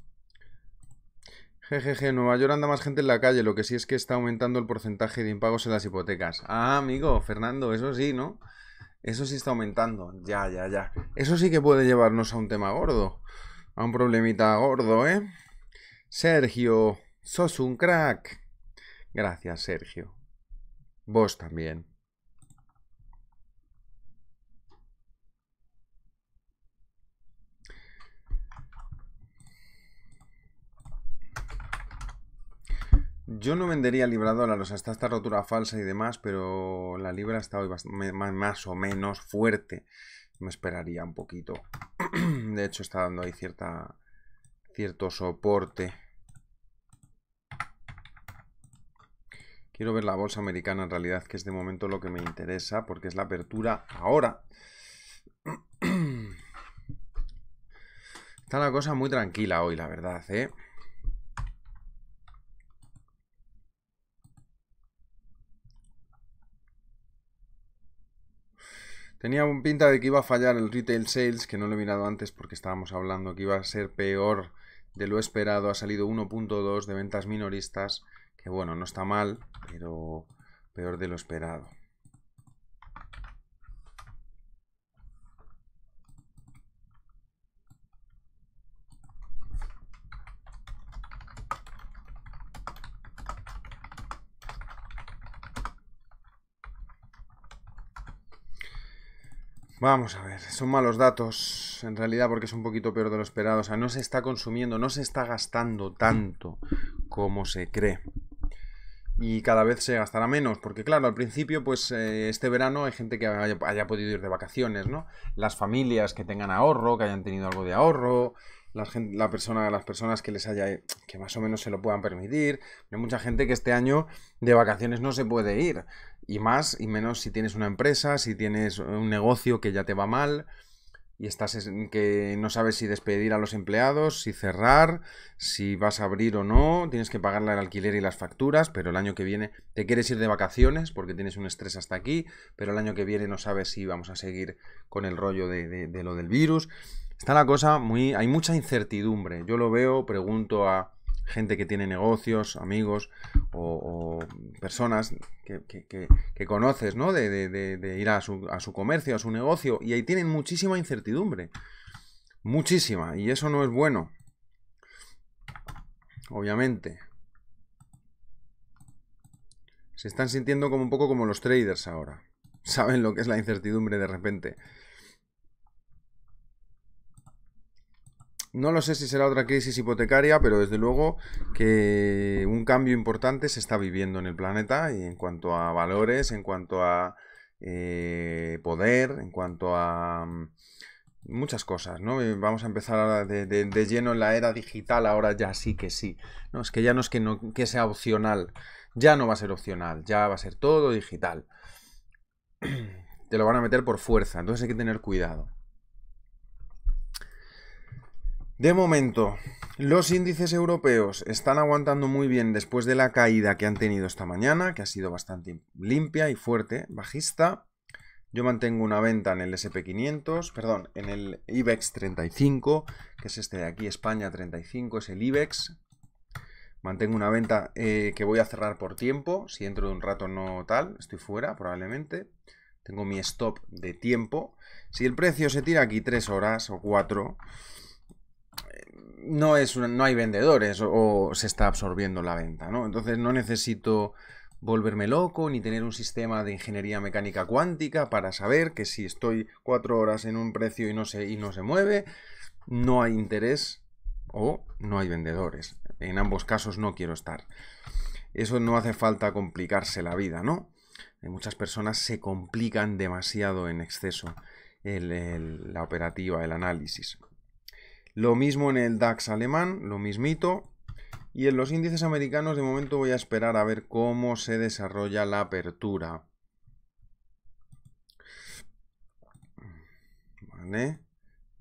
Jejeje, Nueva York anda más gente en la calle, lo que sí es que está aumentando el porcentaje de impagos en las hipotecas. Ah, amigo, Fernando, eso sí, ¿no? Eso sí está aumentando, ya, ya, ya. Eso sí que puede llevarnos a un tema gordo a un problemita gordo, ¿eh? Sergio, sos un crack. Gracias, Sergio. Vos también. Yo no vendería libra o sea, está esta rotura falsa y demás, pero la libra está hoy más o menos fuerte me esperaría un poquito. De hecho, está dando ahí cierta, cierto soporte. Quiero ver la bolsa americana en realidad, que es de momento lo que me interesa, porque es la apertura ahora. Está la cosa muy tranquila hoy, la verdad, ¿eh? Tenía pinta de que iba a fallar el retail sales, que no lo he mirado antes porque estábamos hablando que iba a ser peor de lo esperado. Ha salido 1.2 de ventas minoristas, que bueno, no está mal, pero peor de lo esperado. Vamos a ver, son malos datos, en realidad porque es un poquito peor de lo esperado. O sea, no se está consumiendo, no se está gastando tanto como se cree. Y cada vez se gastará menos, porque claro, al principio, pues eh, este verano hay gente que haya, podido ir de vacaciones, ¿no? Las familias que tengan ahorro, que hayan tenido algo de ahorro, la, la persona, las personas que les haya, que más o menos se lo puedan permitir. Hay mucha gente que este año de vacaciones no se puede ir. Y más y menos si tienes una empresa, si tienes un negocio que ya te va mal y estás que no sabes si despedir a los empleados, si cerrar, si vas a abrir o no, tienes que pagarle el alquiler y las facturas, pero el año que viene te quieres ir de vacaciones porque tienes un estrés hasta aquí, pero el año que viene no sabes si vamos a seguir con el rollo de lo del virus. Está la cosa muy... Hay mucha incertidumbre. Yo lo veo, pregunto a gente que tiene negocios, amigos o, personas que, conoces, ¿no? De, ir a su, a su, comercio, a su negocio, y ahí tienen muchísima incertidumbre. Muchísima, y eso no es bueno. Obviamente. Se están sintiendo como un poco como los traders ahora. Saben lo que es la incertidumbre de repente. no lo sé si será otra crisis hipotecaria, pero desde luego que un cambio importante se está viviendo en el planeta y en cuanto a valores, en cuanto a eh, poder, en cuanto a mm, muchas cosas, ¿no? Eh, vamos a empezar de, lleno en la era digital, ahora ya sí que sí. No, es que ya no es que, no, que sea opcional, ya no va a ser opcional, ya va a ser todo digital. Te lo van a meter por fuerza, entonces hay que tener cuidado. De momento, los índices europeos están aguantando muy bien después de la caída que han tenido esta mañana, que ha sido bastante limpia y fuerte, bajista. Yo mantengo una venta en el SP500, perdón, en el IBEX 35, que es este de aquí, España 35, es el IBEX. Mantengo una venta eh, que voy a cerrar por tiempo, si dentro de un rato no tal, estoy fuera probablemente. Tengo mi stop de tiempo. Si el precio se tira aquí 3 horas o 4, no, es no hay vendedores o, se está absorbiendo la venta, ¿no? Entonces no necesito volverme loco ni tener un sistema de ingeniería mecánica cuántica para saber que si estoy cuatro horas en un precio y no se, y no se mueve, no hay interés o no hay vendedores. En ambos casos no quiero estar. Eso no hace falta complicarse la vida, ¿no? Muchas personas se complican demasiado en exceso la operativa, el análisis. Lo mismo en el DAX alemán, lo mismito. Y en los índices americanos de momento voy a esperar a ver cómo se desarrolla la apertura.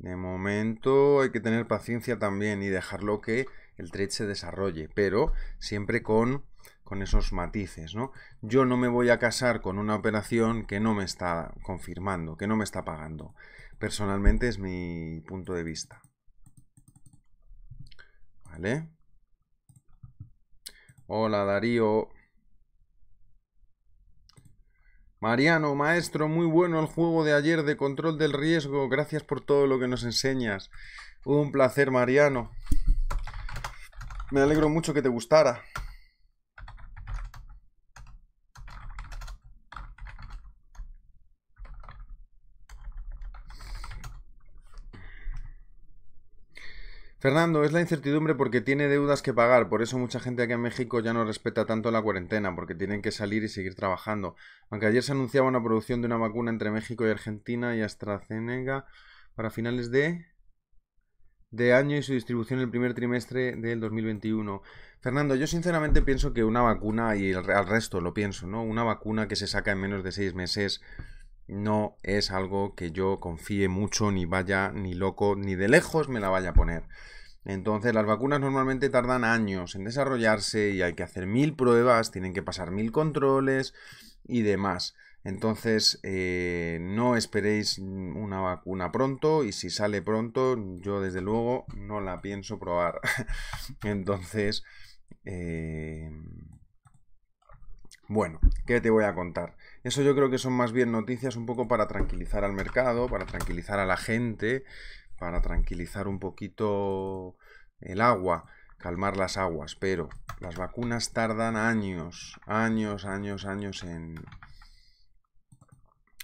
De momento hay que tener paciencia también y dejarlo que el trade se desarrolle, pero siempre con, con esos matices, ¿no? Yo no me voy a casar con una operación que no me está confirmando, que no me está pagando. Personalmente es mi punto de vista. Hola Darío. Mariano, maestro, muy bueno el juego de ayer de control del riesgo. Gracias por todo lo que nos enseñas. Un placer, Mariano. Me alegro mucho que te gustara. Fernando, es la incertidumbre porque tiene deudas que pagar, por eso mucha gente aquí en México ya no respeta tanto la cuarentena, porque tienen que salir y seguir trabajando. Aunque ayer se anunciaba una producción de una vacuna entre México y Argentina y AstraZeneca para finales de de año y su distribución el primer trimestre del 2021. Fernando, yo sinceramente pienso que una vacuna, y el, al resto lo pienso, ¿no? Una vacuna que se saca en menos de seis meses no es algo que yo confíe mucho, ni vaya, ni loco, ni de lejos me la vaya a poner. Entonces las vacunas normalmente tardan años en desarrollarse y hay que hacer mil pruebas, tienen que pasar mil controles y demás. Entonces eh, no esperéis una vacuna pronto y si sale pronto yo desde luego no la pienso probar. Entonces, eh, bueno, ¿qué te voy a contar? Eso yo creo que son más bien noticias un poco para tranquilizar al mercado, para tranquilizar a la gente para tranquilizar un poquito el agua, calmar las aguas, pero las vacunas tardan años, años, años, años en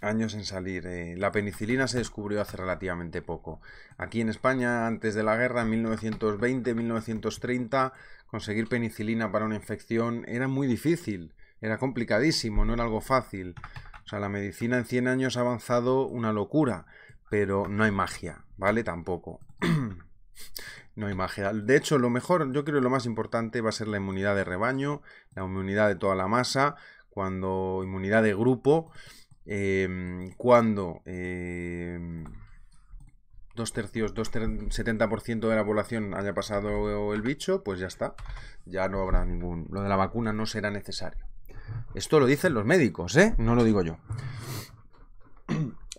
años en salir. Eh, la penicilina se descubrió hace relativamente poco. Aquí en España, antes de la guerra, en 1920-1930, conseguir penicilina para una infección era muy difícil, era complicadísimo, no era algo fácil. O sea, la medicina en 100 años ha avanzado una locura pero no hay magia, ¿vale? Tampoco. no hay magia. De hecho, lo mejor, yo creo que lo más importante va a ser la inmunidad de rebaño, la inmunidad de toda la masa, cuando inmunidad de grupo, em, cuando em, dos tercios, dos 70% de la población haya pasado el bicho, pues ya está. Ya no habrá ningún... Lo de la vacuna no será necesario. Esto lo dicen los médicos, ¿eh? No lo digo yo.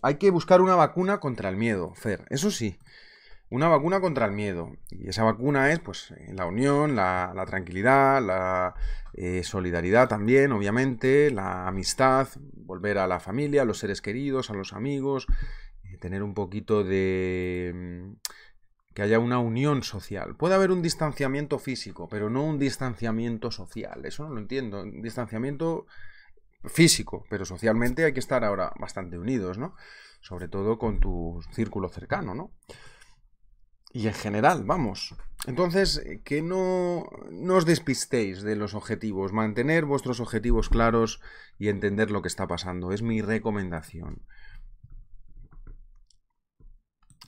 Hay que buscar una vacuna contra el miedo, Fer, eso sí. Una vacuna contra el miedo. Y esa vacuna es, pues, la unión, la, tranquilidad, la eh, solidaridad también, obviamente, la amistad, volver a la familia, a los seres queridos, a los amigos, tener un poquito de mm, que haya una unión social. Puede haber un distanciamiento físico, pero no un distanciamiento social. Eso no lo entiendo. Un distanciamiento físico, pero socialmente hay que estar ahora bastante unidos, ¿no? Sobre todo con tu círculo cercano, ¿no? Y en general, vamos. Entonces, eh, que no, os despistéis de los objetivos, mantener vuestros objetivos claros y entender lo que está pasando, es mi recomendación.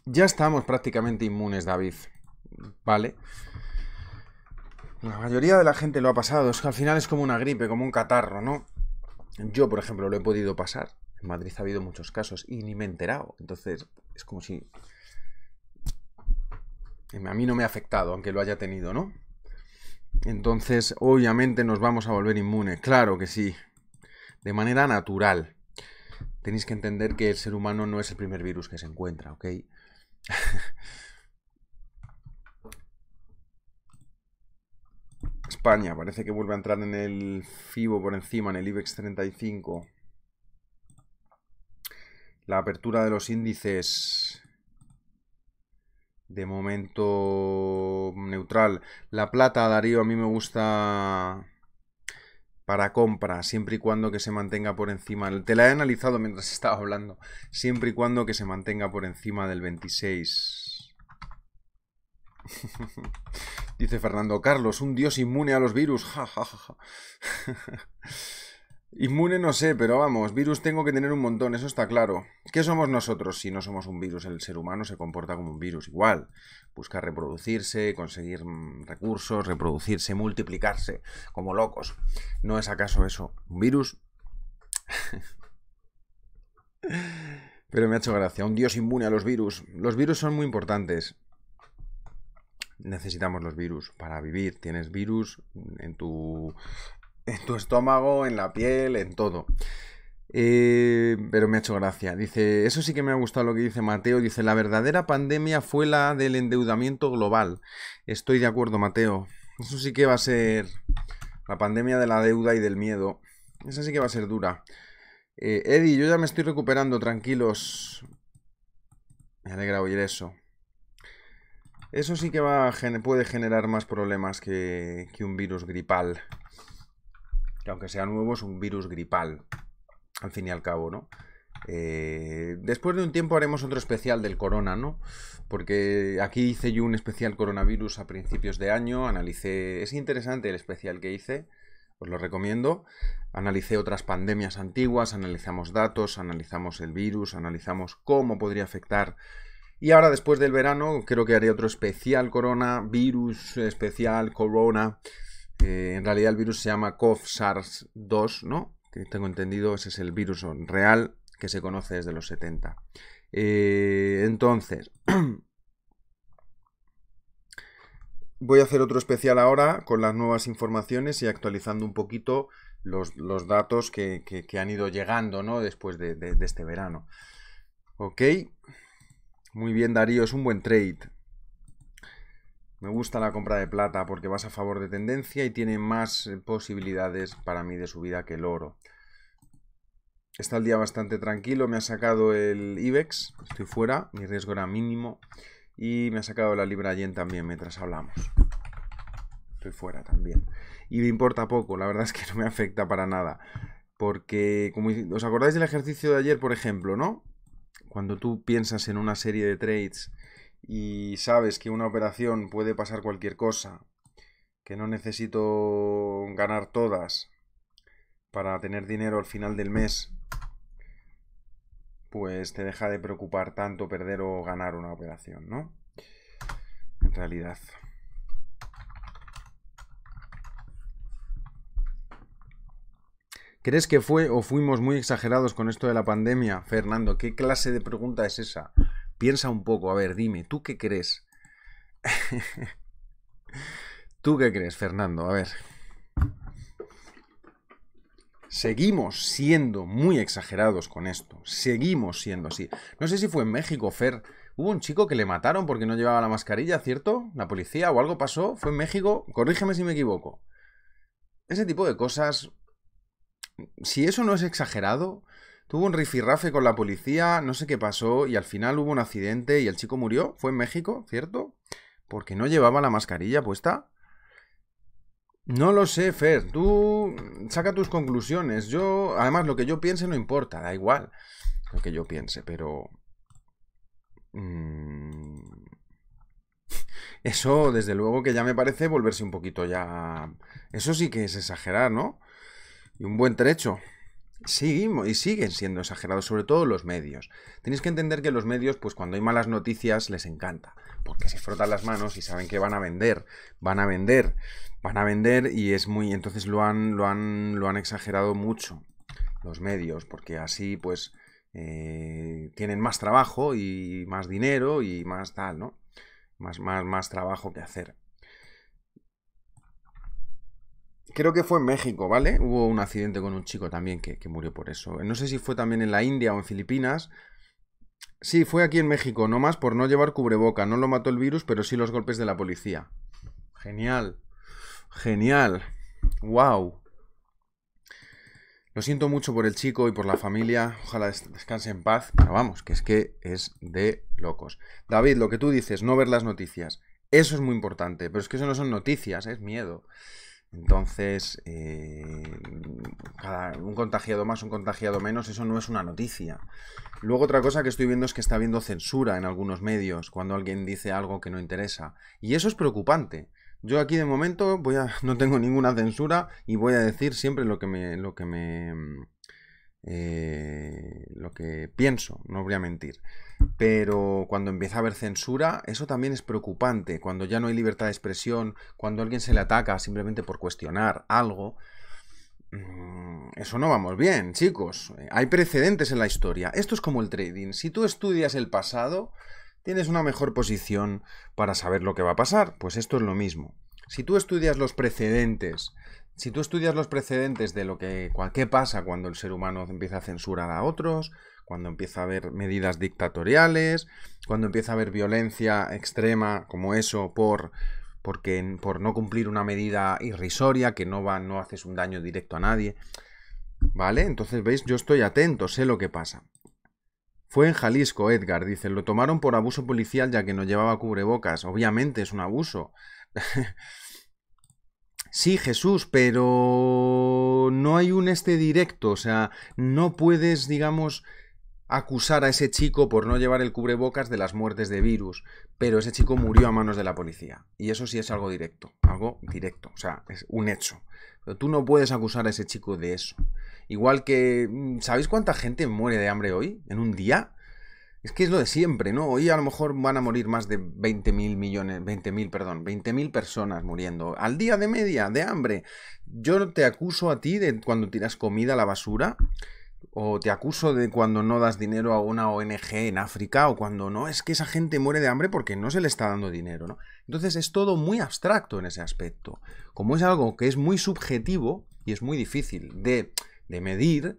Ya estamos prácticamente inmunes, David. ¿Vale? La mayoría de la gente lo ha pasado, es que al final es como una gripe, como un catarro, ¿no? Yo, por ejemplo, lo he podido pasar. En Madrid ha habido muchos casos y ni me he enterado. Entonces, es como si... A mí no me ha afectado, aunque lo haya tenido, ¿no? Entonces, obviamente nos vamos a volver inmunes. Claro que sí. De manera natural. Tenéis que entender que el ser humano no es el primer virus que se encuentra, ¿ok? España parece que vuelve a entrar en el FIBO por encima, en el IBEX 35. La apertura de los índices de momento neutral. La plata, Darío, a mí me gusta para compra, siempre y cuando que se mantenga por encima. Te la he analizado mientras estaba hablando. Siempre y cuando que se mantenga por encima del 26. Dice Fernando Carlos, un dios inmune a los virus. inmune no sé, pero vamos, virus tengo que tener un montón, eso está claro. ¿Qué somos nosotros si no somos un virus? El ser humano se comporta como un virus igual. Busca reproducirse, conseguir mm, recursos, reproducirse, multiplicarse, como locos. ¿No es acaso eso un virus? pero me ha hecho gracia, un dios inmune a los virus. Los virus son muy importantes necesitamos los virus para vivir. Tienes virus en tu, en tu estómago, en la piel, en todo. Eh, pero me ha hecho gracia. Dice, eso sí que me ha gustado lo que dice Mateo. Dice, la verdadera pandemia fue la del endeudamiento global. Estoy de acuerdo, Mateo. Eso sí que va a ser la pandemia de la deuda y del miedo. Esa sí que va a ser dura. Eh, Eddie, yo ya me estoy recuperando, tranquilos. Me alegra oír eso. Eso sí que va puede generar más problemas que, un virus gripal. Que aunque sea nuevo, es un virus gripal. Al fin y al cabo, ¿no? Eh, después de un tiempo haremos otro especial del corona, ¿no? Porque aquí hice yo un especial coronavirus a principios de año, analicé, es interesante el especial que hice, os lo recomiendo, analicé otras pandemias antiguas, analizamos datos, analizamos el virus, analizamos cómo podría afectar y ahora después del verano creo que haré otro especial corona, virus especial corona. Eh, en realidad el virus se llama COV-SARS-2, ¿no? Que tengo entendido, ese es el virus real que se conoce desde los 70. Eh, entonces, voy a hacer otro especial ahora con las nuevas informaciones y actualizando un poquito los, datos que, han ido llegando ¿no? después de, de este verano. ¿Ok? Muy bien, Darío, es un buen trade. Me gusta la compra de plata porque vas a favor de tendencia y tiene más eh, posibilidades para mí de subida que el oro. Está el día bastante tranquilo, me ha sacado el IBEX, estoy fuera, mi riesgo era mínimo. Y me ha sacado la libra yen también mientras hablamos. Estoy fuera también. Y me importa poco, la verdad es que no me afecta para nada. Porque, como, ¿os acordáis del ejercicio de ayer, por ejemplo, no? cuando tú piensas en una serie de trades y sabes que una operación puede pasar cualquier cosa, que no necesito ganar todas para tener dinero al final del mes, pues te deja de preocupar tanto perder o ganar una operación, ¿no? En realidad. ¿Crees que fue o fuimos muy exagerados con esto de la pandemia? Fernando, ¿qué clase de pregunta es esa? Piensa un poco, a ver, dime, ¿tú qué crees? ¿Tú qué crees, Fernando? A ver. Seguimos siendo muy exagerados con esto. Seguimos siendo así. No sé si fue en México, Fer. Hubo un chico que le mataron porque no llevaba la mascarilla, ¿cierto? La policía o algo pasó. Fue en México. Corrígeme si me equivoco. Ese tipo de cosas si eso no es exagerado, tuvo un rifirrafe con la policía, no sé qué pasó, y al final hubo un accidente y el chico murió. Fue en México, ¿cierto? Porque no llevaba la mascarilla puesta. No lo sé, Fer. Tú saca tus conclusiones. Yo, además, lo que yo piense no importa, da igual lo que yo piense, pero. Mm, eso, desde luego, que ya me parece volverse un poquito ya. Eso sí que es exagerar, ¿no? y un buen trecho. Seguimos y siguen siendo exagerados, sobre todo los medios. Tenéis que entender que los medios, pues cuando hay malas noticias, les encanta, porque se frotan las manos y saben que van a vender, van a vender, van a vender y es muy, entonces lo han, lo han, lo han exagerado mucho los medios, porque así, pues eh, tienen más trabajo y más dinero y más tal, ¿no? Más, más, más trabajo que hacer. creo que fue en México, ¿vale? Hubo un accidente con un chico también que, murió por eso. No sé si fue también en la India o en Filipinas. Sí, fue aquí en México, nomás por no llevar cubreboca. No lo mató el virus, pero sí los golpes de la policía. Genial. Genial. Wow. Lo siento mucho por el chico y por la familia. Ojalá descanse en paz. Pero vamos, que es que es de locos. David, lo que tú dices, no ver las noticias. Eso es muy importante, pero es que eso no son noticias, es miedo. Entonces, eh, un contagiado más, un contagiado menos, eso no es una noticia. Luego otra cosa que estoy viendo es que está habiendo censura en algunos medios cuando alguien dice algo que no interesa. Y eso es preocupante. Yo aquí de momento voy a, no tengo ninguna censura y voy a decir siempre lo que me, lo que me, eh, lo que pienso, no voy a mentir. Pero cuando empieza a haber censura, eso también es preocupante. Cuando ya no hay libertad de expresión, cuando alguien se le ataca simplemente por cuestionar algo, mm, eso no vamos bien, chicos. Eh, hay precedentes en la historia. Esto es como el trading. Si tú estudias el pasado, tienes una mejor posición para saber lo que va a pasar. Pues esto es lo mismo. Si tú estudias los precedentes si tú estudias los precedentes de lo que qué pasa cuando el ser humano empieza a censurar a otros, cuando empieza a haber medidas dictatoriales, cuando empieza a haber violencia extrema como eso por porque por no cumplir una medida irrisoria que no va no haces un daño directo a nadie. ¿Vale? Entonces, veis, yo estoy atento, sé lo que pasa. Fue en Jalisco, Edgar, dice, lo tomaron por abuso policial ya que no llevaba cubrebocas. Obviamente es un abuso. Sí, Jesús, pero no hay un este directo, o sea, no puedes, digamos, acusar a ese chico por no llevar el cubrebocas de las muertes de virus, pero ese chico murió a manos de la policía. Y eso sí es algo directo, algo directo, o sea, es un hecho. Pero tú no puedes acusar a ese chico de eso. Igual que, mm, ¿sabéis cuánta gente muere de hambre hoy en un día? Es que es lo de siempre, ¿no? Hoy a lo mejor van a morir más de 20.000 millones, 20.000, perdón, 20.000 personas muriendo al día de media de hambre. Yo te acuso a ti de cuando tiras comida a la basura o te acuso de cuando no das dinero a una ONG en África, o cuando no, es que esa gente muere de hambre porque no se le está dando dinero, ¿no? Entonces es todo muy abstracto en ese aspecto. Como es algo que es muy subjetivo y es muy difícil de, medir,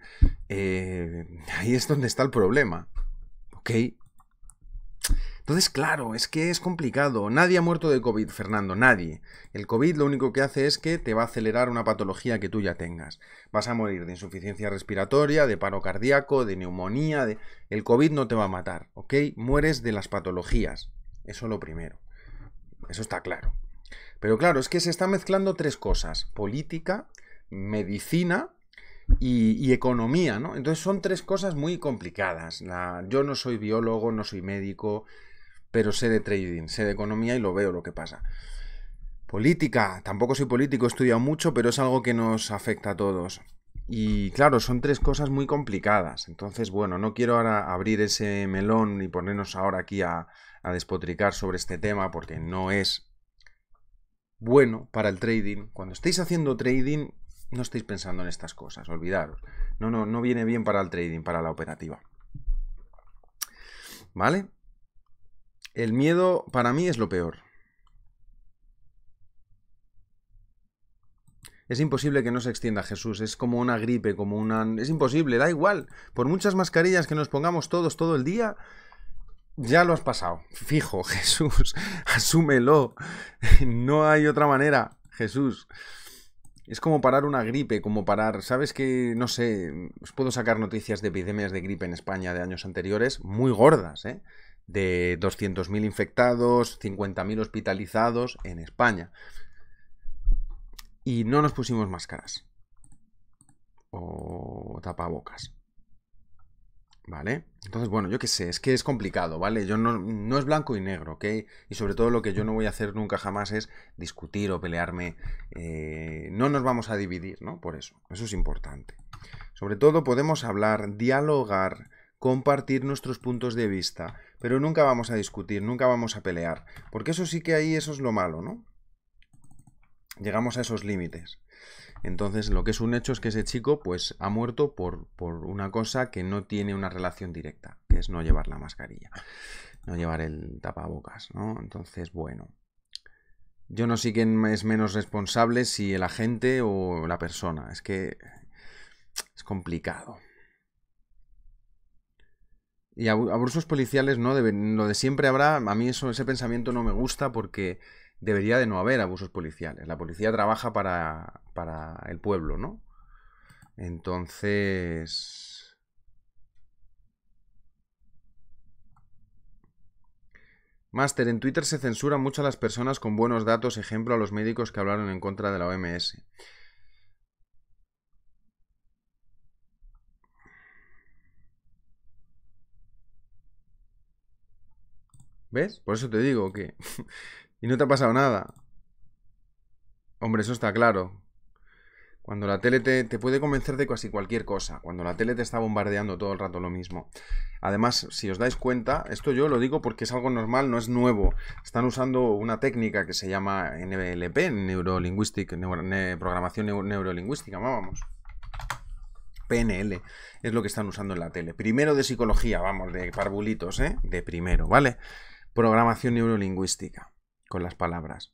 eh, ahí es donde está el problema. Ok. Entonces, claro, es que es complicado. Nadie ha muerto de COVID, Fernando, nadie. El COVID lo único que hace es que te va a acelerar una patología que tú ya tengas. Vas a morir de insuficiencia respiratoria, de paro cardíaco, de neumonía, El COVID no te va a matar, ¿ok? Mueres de las patologías. Eso lo primero. Eso está claro. Pero claro, es que se están mezclando tres cosas. Política, medicina y, economía, ¿no? Entonces son tres cosas muy complicadas. yo no soy biólogo, no soy médico, pero sé de trading, sé de economía y lo veo lo que pasa. Política, tampoco soy político, he estudiado mucho, pero es algo que nos afecta a todos. Y claro, son tres cosas muy complicadas. Entonces, bueno, no quiero ahora abrir ese melón y ponernos ahora aquí a, a despotricar sobre este tema porque no es bueno para el trading. Cuando estéis haciendo trading, no estáis pensando en estas cosas, olvidaros. No, no, no viene bien para el trading, para la operativa. ¿Vale? El miedo para mí es lo peor. Es imposible que no se extienda Jesús, es como una gripe, como una... Es imposible, da igual. Por muchas mascarillas que nos pongamos todos todo el día, ya lo has pasado. Fijo, Jesús, asúmelo. No hay otra manera, Jesús. Es como parar una gripe, como parar, ¿sabes que No sé, os puedo sacar noticias de epidemias de gripe en España de años anteriores, muy gordas, ¿eh? De 200.000 infectados, 50.000 hospitalizados en España. Y no nos pusimos máscaras. O tapabocas. ¿Vale? Entonces, bueno, yo qué sé, es que es complicado, ¿vale? Yo no, no es blanco y negro, ¿ok? Y sobre todo lo que yo no voy a hacer nunca jamás es discutir o pelearme. Eh, no nos vamos a dividir, ¿no? Por eso, eso es importante. Sobre todo podemos hablar, dialogar, compartir nuestros puntos de vista, pero nunca vamos a discutir, nunca vamos a pelear, porque eso sí que ahí eso es lo malo, ¿no? Llegamos a esos límites. Entonces, lo que es un hecho es que ese chico, pues, ha muerto por, por una cosa que no tiene una relación directa, que es no llevar la mascarilla, no llevar el tapabocas, ¿no? Entonces, bueno. Yo no sé quién es menos responsable, si el agente o la persona. Es que es complicado. Y abusos policiales no lo de siempre habrá, a mí eso, ese pensamiento no me gusta porque debería de no haber abusos policiales. La policía trabaja para, el pueblo, ¿no? Entonces... Master, en Twitter se censura mucho a las personas con buenos datos, ejemplo a los médicos que hablaron en contra de la OMS. ¿Ves? Por eso te digo que y no te ha pasado nada. Hombre, eso está claro. Cuando la tele te, puede convencer de casi cualquier cosa, cuando la tele te está bombardeando todo el rato lo mismo. Además, si os dais cuenta, esto yo lo digo porque es algo normal, no es nuevo. Están usando una técnica que se llama NLP, Neurolinguistic, Programación Neurolingüística, vamos. PNL es lo que están usando en la tele. Primero de psicología, vamos, de parbulitos, ¿eh? De primero, ¿vale? Programación neurolingüística con las palabras.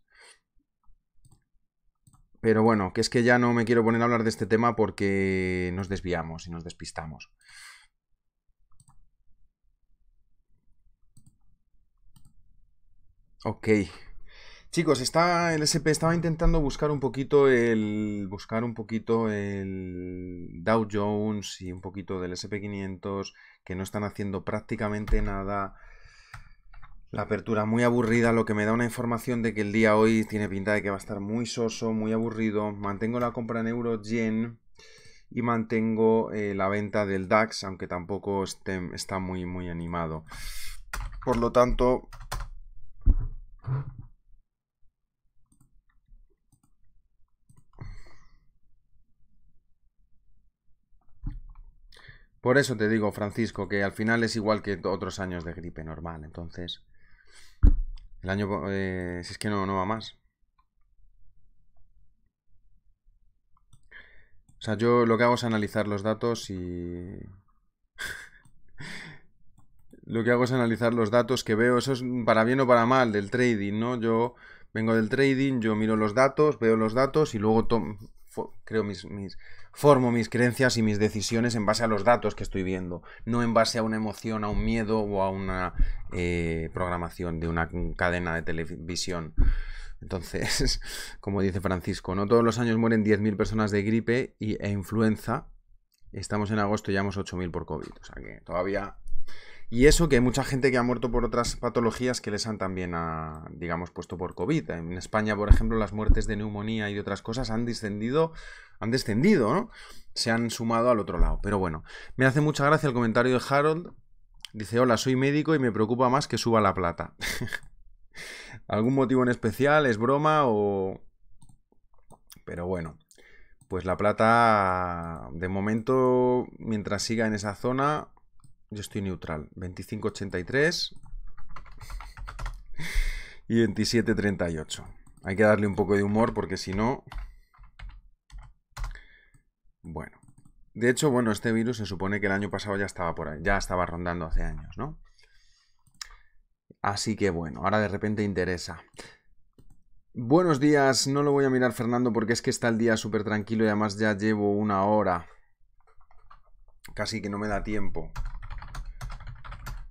Pero bueno, que es que ya no me quiero poner a hablar de este tema porque nos desviamos y nos despistamos. Ok. Chicos, está, el SP estaba intentando buscar un poquito el. Buscar un poquito el Dow Jones y un poquito del SP500, que no están haciendo prácticamente nada. La apertura muy aburrida, lo que me da una información de que el día hoy tiene pinta de que va a estar muy soso, muy aburrido. Mantengo la compra en Eurogen y mantengo eh, la venta del DAX, aunque tampoco esté, está muy, muy animado. Por lo tanto... Por eso te digo, Francisco, que al final es igual que otros años de gripe normal, entonces... El año, eh, si es que no, no va más. O sea, yo lo que hago es analizar los datos y... lo que hago es analizar los datos que veo, eso es para bien o para mal del trading, ¿no? Yo vengo del trading, yo miro los datos, veo los datos y luego creo mis, Formo mis creencias y mis decisiones en base a los datos que estoy viendo, no en base a una emoción, a un miedo o a una eh, programación de una cadena de televisión. Entonces, como dice Francisco, no todos los años mueren 10.000 personas de gripe e influenza. Estamos en agosto y llevamos 8.000 por COVID. O sea que todavía y eso que hay mucha gente que ha muerto por otras patologías que les han también, ah, digamos, puesto por COVID. En España, por ejemplo, las muertes de neumonía y otras cosas han descendido, han descendido, ¿no? Se han sumado al otro lado. Pero bueno, me hace mucha gracia el comentario de Harold. Dice, hola, soy médico y me preocupa más que suba la plata. ¿Algún motivo en especial? ¿Es broma o...? Pero bueno, pues la plata, de momento, mientras siga en esa zona, yo estoy neutral. 2583 y 2738. Hay que darle un poco de humor porque si no... Bueno. De hecho, bueno, este virus se supone que el año pasado ya estaba por ahí, ya estaba rondando hace años, ¿no? Así que bueno, ahora de repente interesa. Buenos días, no lo voy a mirar Fernando porque es que está el día súper tranquilo y además ya llevo una hora. Casi que no me da tiempo.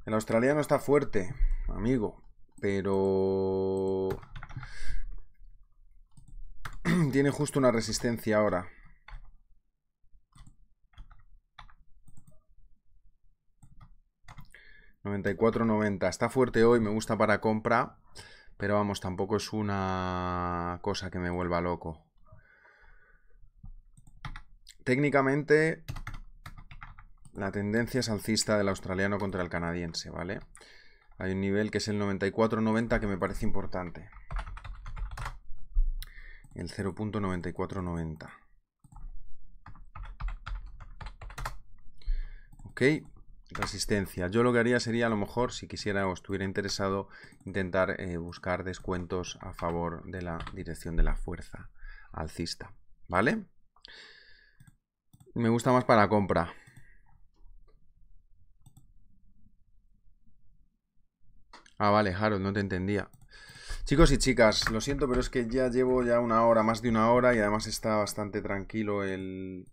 El no está fuerte, amigo, pero tiene justo una resistencia ahora. ...94.90... Está fuerte hoy, me gusta para compra... ...pero vamos, tampoco es una... ...cosa que me vuelva loco... ...técnicamente la tendencia es alcista del australiano contra el canadiense, ¿vale? Hay un nivel que es el 94.90 que me parece importante. El 0.9490. Ok, resistencia. Yo lo que haría sería, a lo mejor, si quisiera o estuviera interesado, intentar eh, buscar descuentos a favor de la dirección de la fuerza alcista. ¿Vale? Me gusta más para compra. Ah, vale, Harold, no te entendía. Chicos y chicas, lo siento, pero es que ya llevo ya una hora, más de una hora, y además está bastante tranquilo el...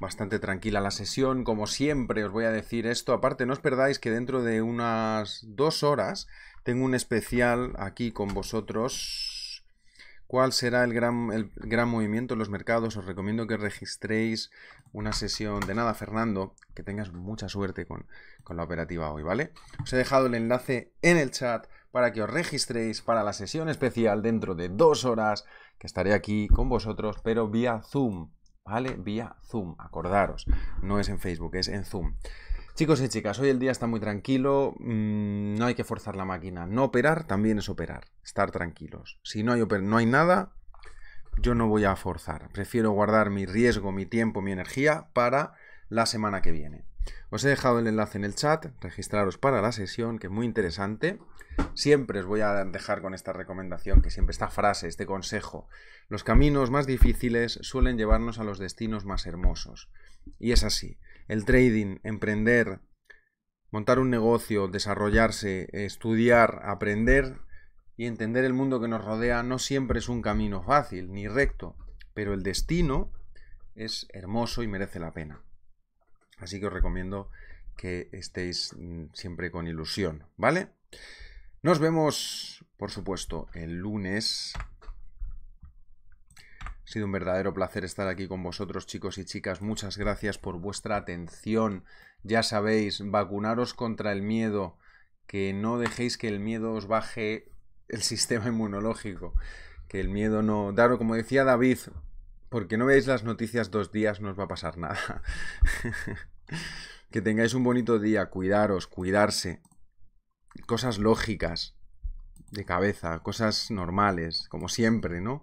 Bastante tranquila la sesión, como siempre os voy a decir esto. Aparte, no os perdáis que dentro de unas dos horas tengo un especial aquí con vosotros cuál será el gran, el gran movimiento en los mercados. Os recomiendo que registréis una sesión de nada, Fernando, que tengas mucha suerte con, con la operativa hoy, ¿vale? Os he dejado el enlace en el chat para que os registréis para la sesión especial dentro de dos horas, que estaré aquí con vosotros, pero vía Zoom, ¿vale? Vía Zoom, acordaros, no es en Facebook, es en Zoom. Chicos y chicas, hoy el día está muy tranquilo, mm, no hay que forzar la máquina. No operar también es operar, estar tranquilos. Si no hay, no hay nada, yo no voy a forzar. Prefiero guardar mi riesgo, mi tiempo, mi energía para la semana que viene. Os he dejado el enlace en el chat, registraros para la sesión, que es muy interesante. Siempre os voy a dejar con esta recomendación, que siempre esta frase, este consejo. Los caminos más difíciles suelen llevarnos a los destinos más hermosos. Y es así el trading, emprender, montar un negocio, desarrollarse, estudiar, aprender y entender el mundo que nos rodea no siempre es un camino fácil ni recto, pero el destino es hermoso y merece la pena. Así que os recomiendo que estéis mm, siempre con ilusión, ¿vale? Nos vemos, por supuesto, el lunes ha sido un verdadero placer estar aquí con vosotros, chicos y chicas. Muchas gracias por vuestra atención. Ya sabéis, vacunaros contra el miedo, que no dejéis que el miedo os baje el sistema inmunológico, que el miedo no... Claro, como decía David, porque no veáis las noticias dos días no os va a pasar nada. que tengáis un bonito día, cuidaros, cuidarse. Cosas lógicas, de cabeza, cosas normales, como siempre, ¿no?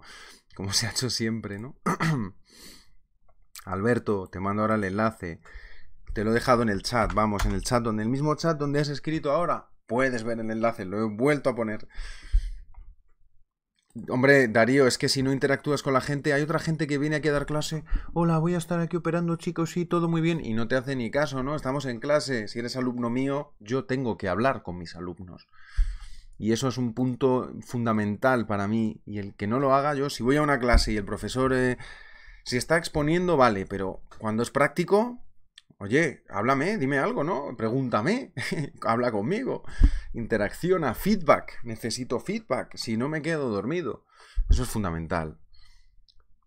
como se ha hecho siempre, ¿no? Alberto, te mando ahora el enlace. Te lo he dejado en el chat, vamos, en el chat, en el mismo chat donde has escrito ahora, puedes ver el enlace, lo he vuelto a poner. Hombre, Darío, es que si no interactúas con la gente, hay otra gente que viene aquí a dar clase. Hola, voy a estar aquí operando, chicos, sí, todo muy bien. Y no te hace ni caso, ¿no? Estamos en clase. Si eres alumno mío, yo tengo que hablar con mis alumnos. Y eso es un punto fundamental para mí. Y el que no lo haga yo, si voy a una clase y el profesor eh, si está exponiendo, vale, pero cuando es práctico, oye, háblame, dime algo, ¿no? Pregúntame, habla conmigo, interacciona, feedback, necesito feedback, si no me quedo dormido. Eso es fundamental.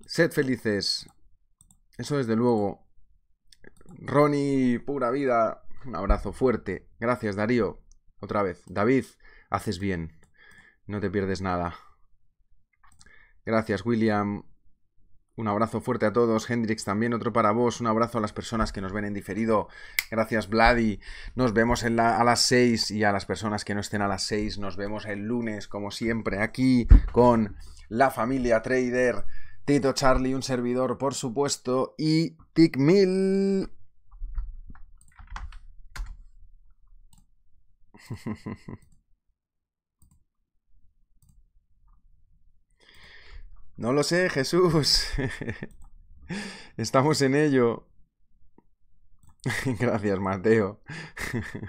Sed felices. Eso desde luego. Ronnie, pura vida. Un abrazo fuerte. Gracias, Darío. Otra vez. David, haces bien. No te pierdes nada. Gracias, William. Un abrazo fuerte a todos. Hendrix, también otro para vos. Un abrazo a las personas que nos ven en diferido. Gracias, Vladi. Nos vemos a las 6 y a las personas que no estén a las 6. Nos vemos el lunes, como siempre, aquí con la familia Trader. Tito Charlie, un servidor, por supuesto. Y Mil. No lo sé, Jesús. Estamos en ello. Gracias, Mateo.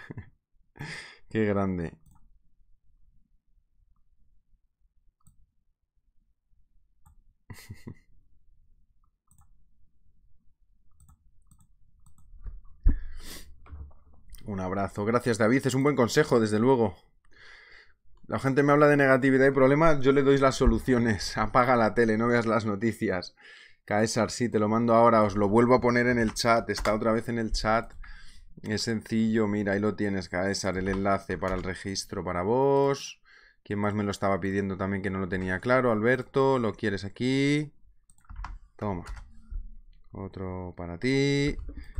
Qué grande. Un abrazo. Gracias, David. Es un buen consejo, desde luego. La gente me habla de negatividad y problemas, yo le doy las soluciones. Apaga la tele, no veas las noticias. Caesar, sí, te lo mando ahora, os lo vuelvo a poner en el chat, está otra vez en el chat. Es sencillo, mira, ahí lo tienes, Caesar, el enlace para el registro para vos. ¿Quién más me lo estaba pidiendo también que no lo tenía claro? Alberto, lo quieres aquí. Toma. Otro para ti.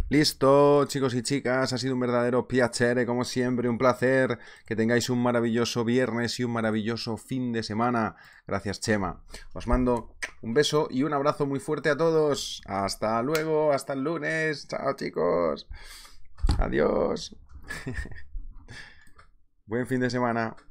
Listo, chicos y chicas, ha sido un verdadero piacere, eh, como siempre, un placer que tengáis un maravilloso viernes y un maravilloso fin de semana. Gracias, Chema. Os mando un beso y un abrazo muy fuerte a todos. Hasta luego, hasta el lunes. Chao, chicos. Adiós. Buen fin de semana.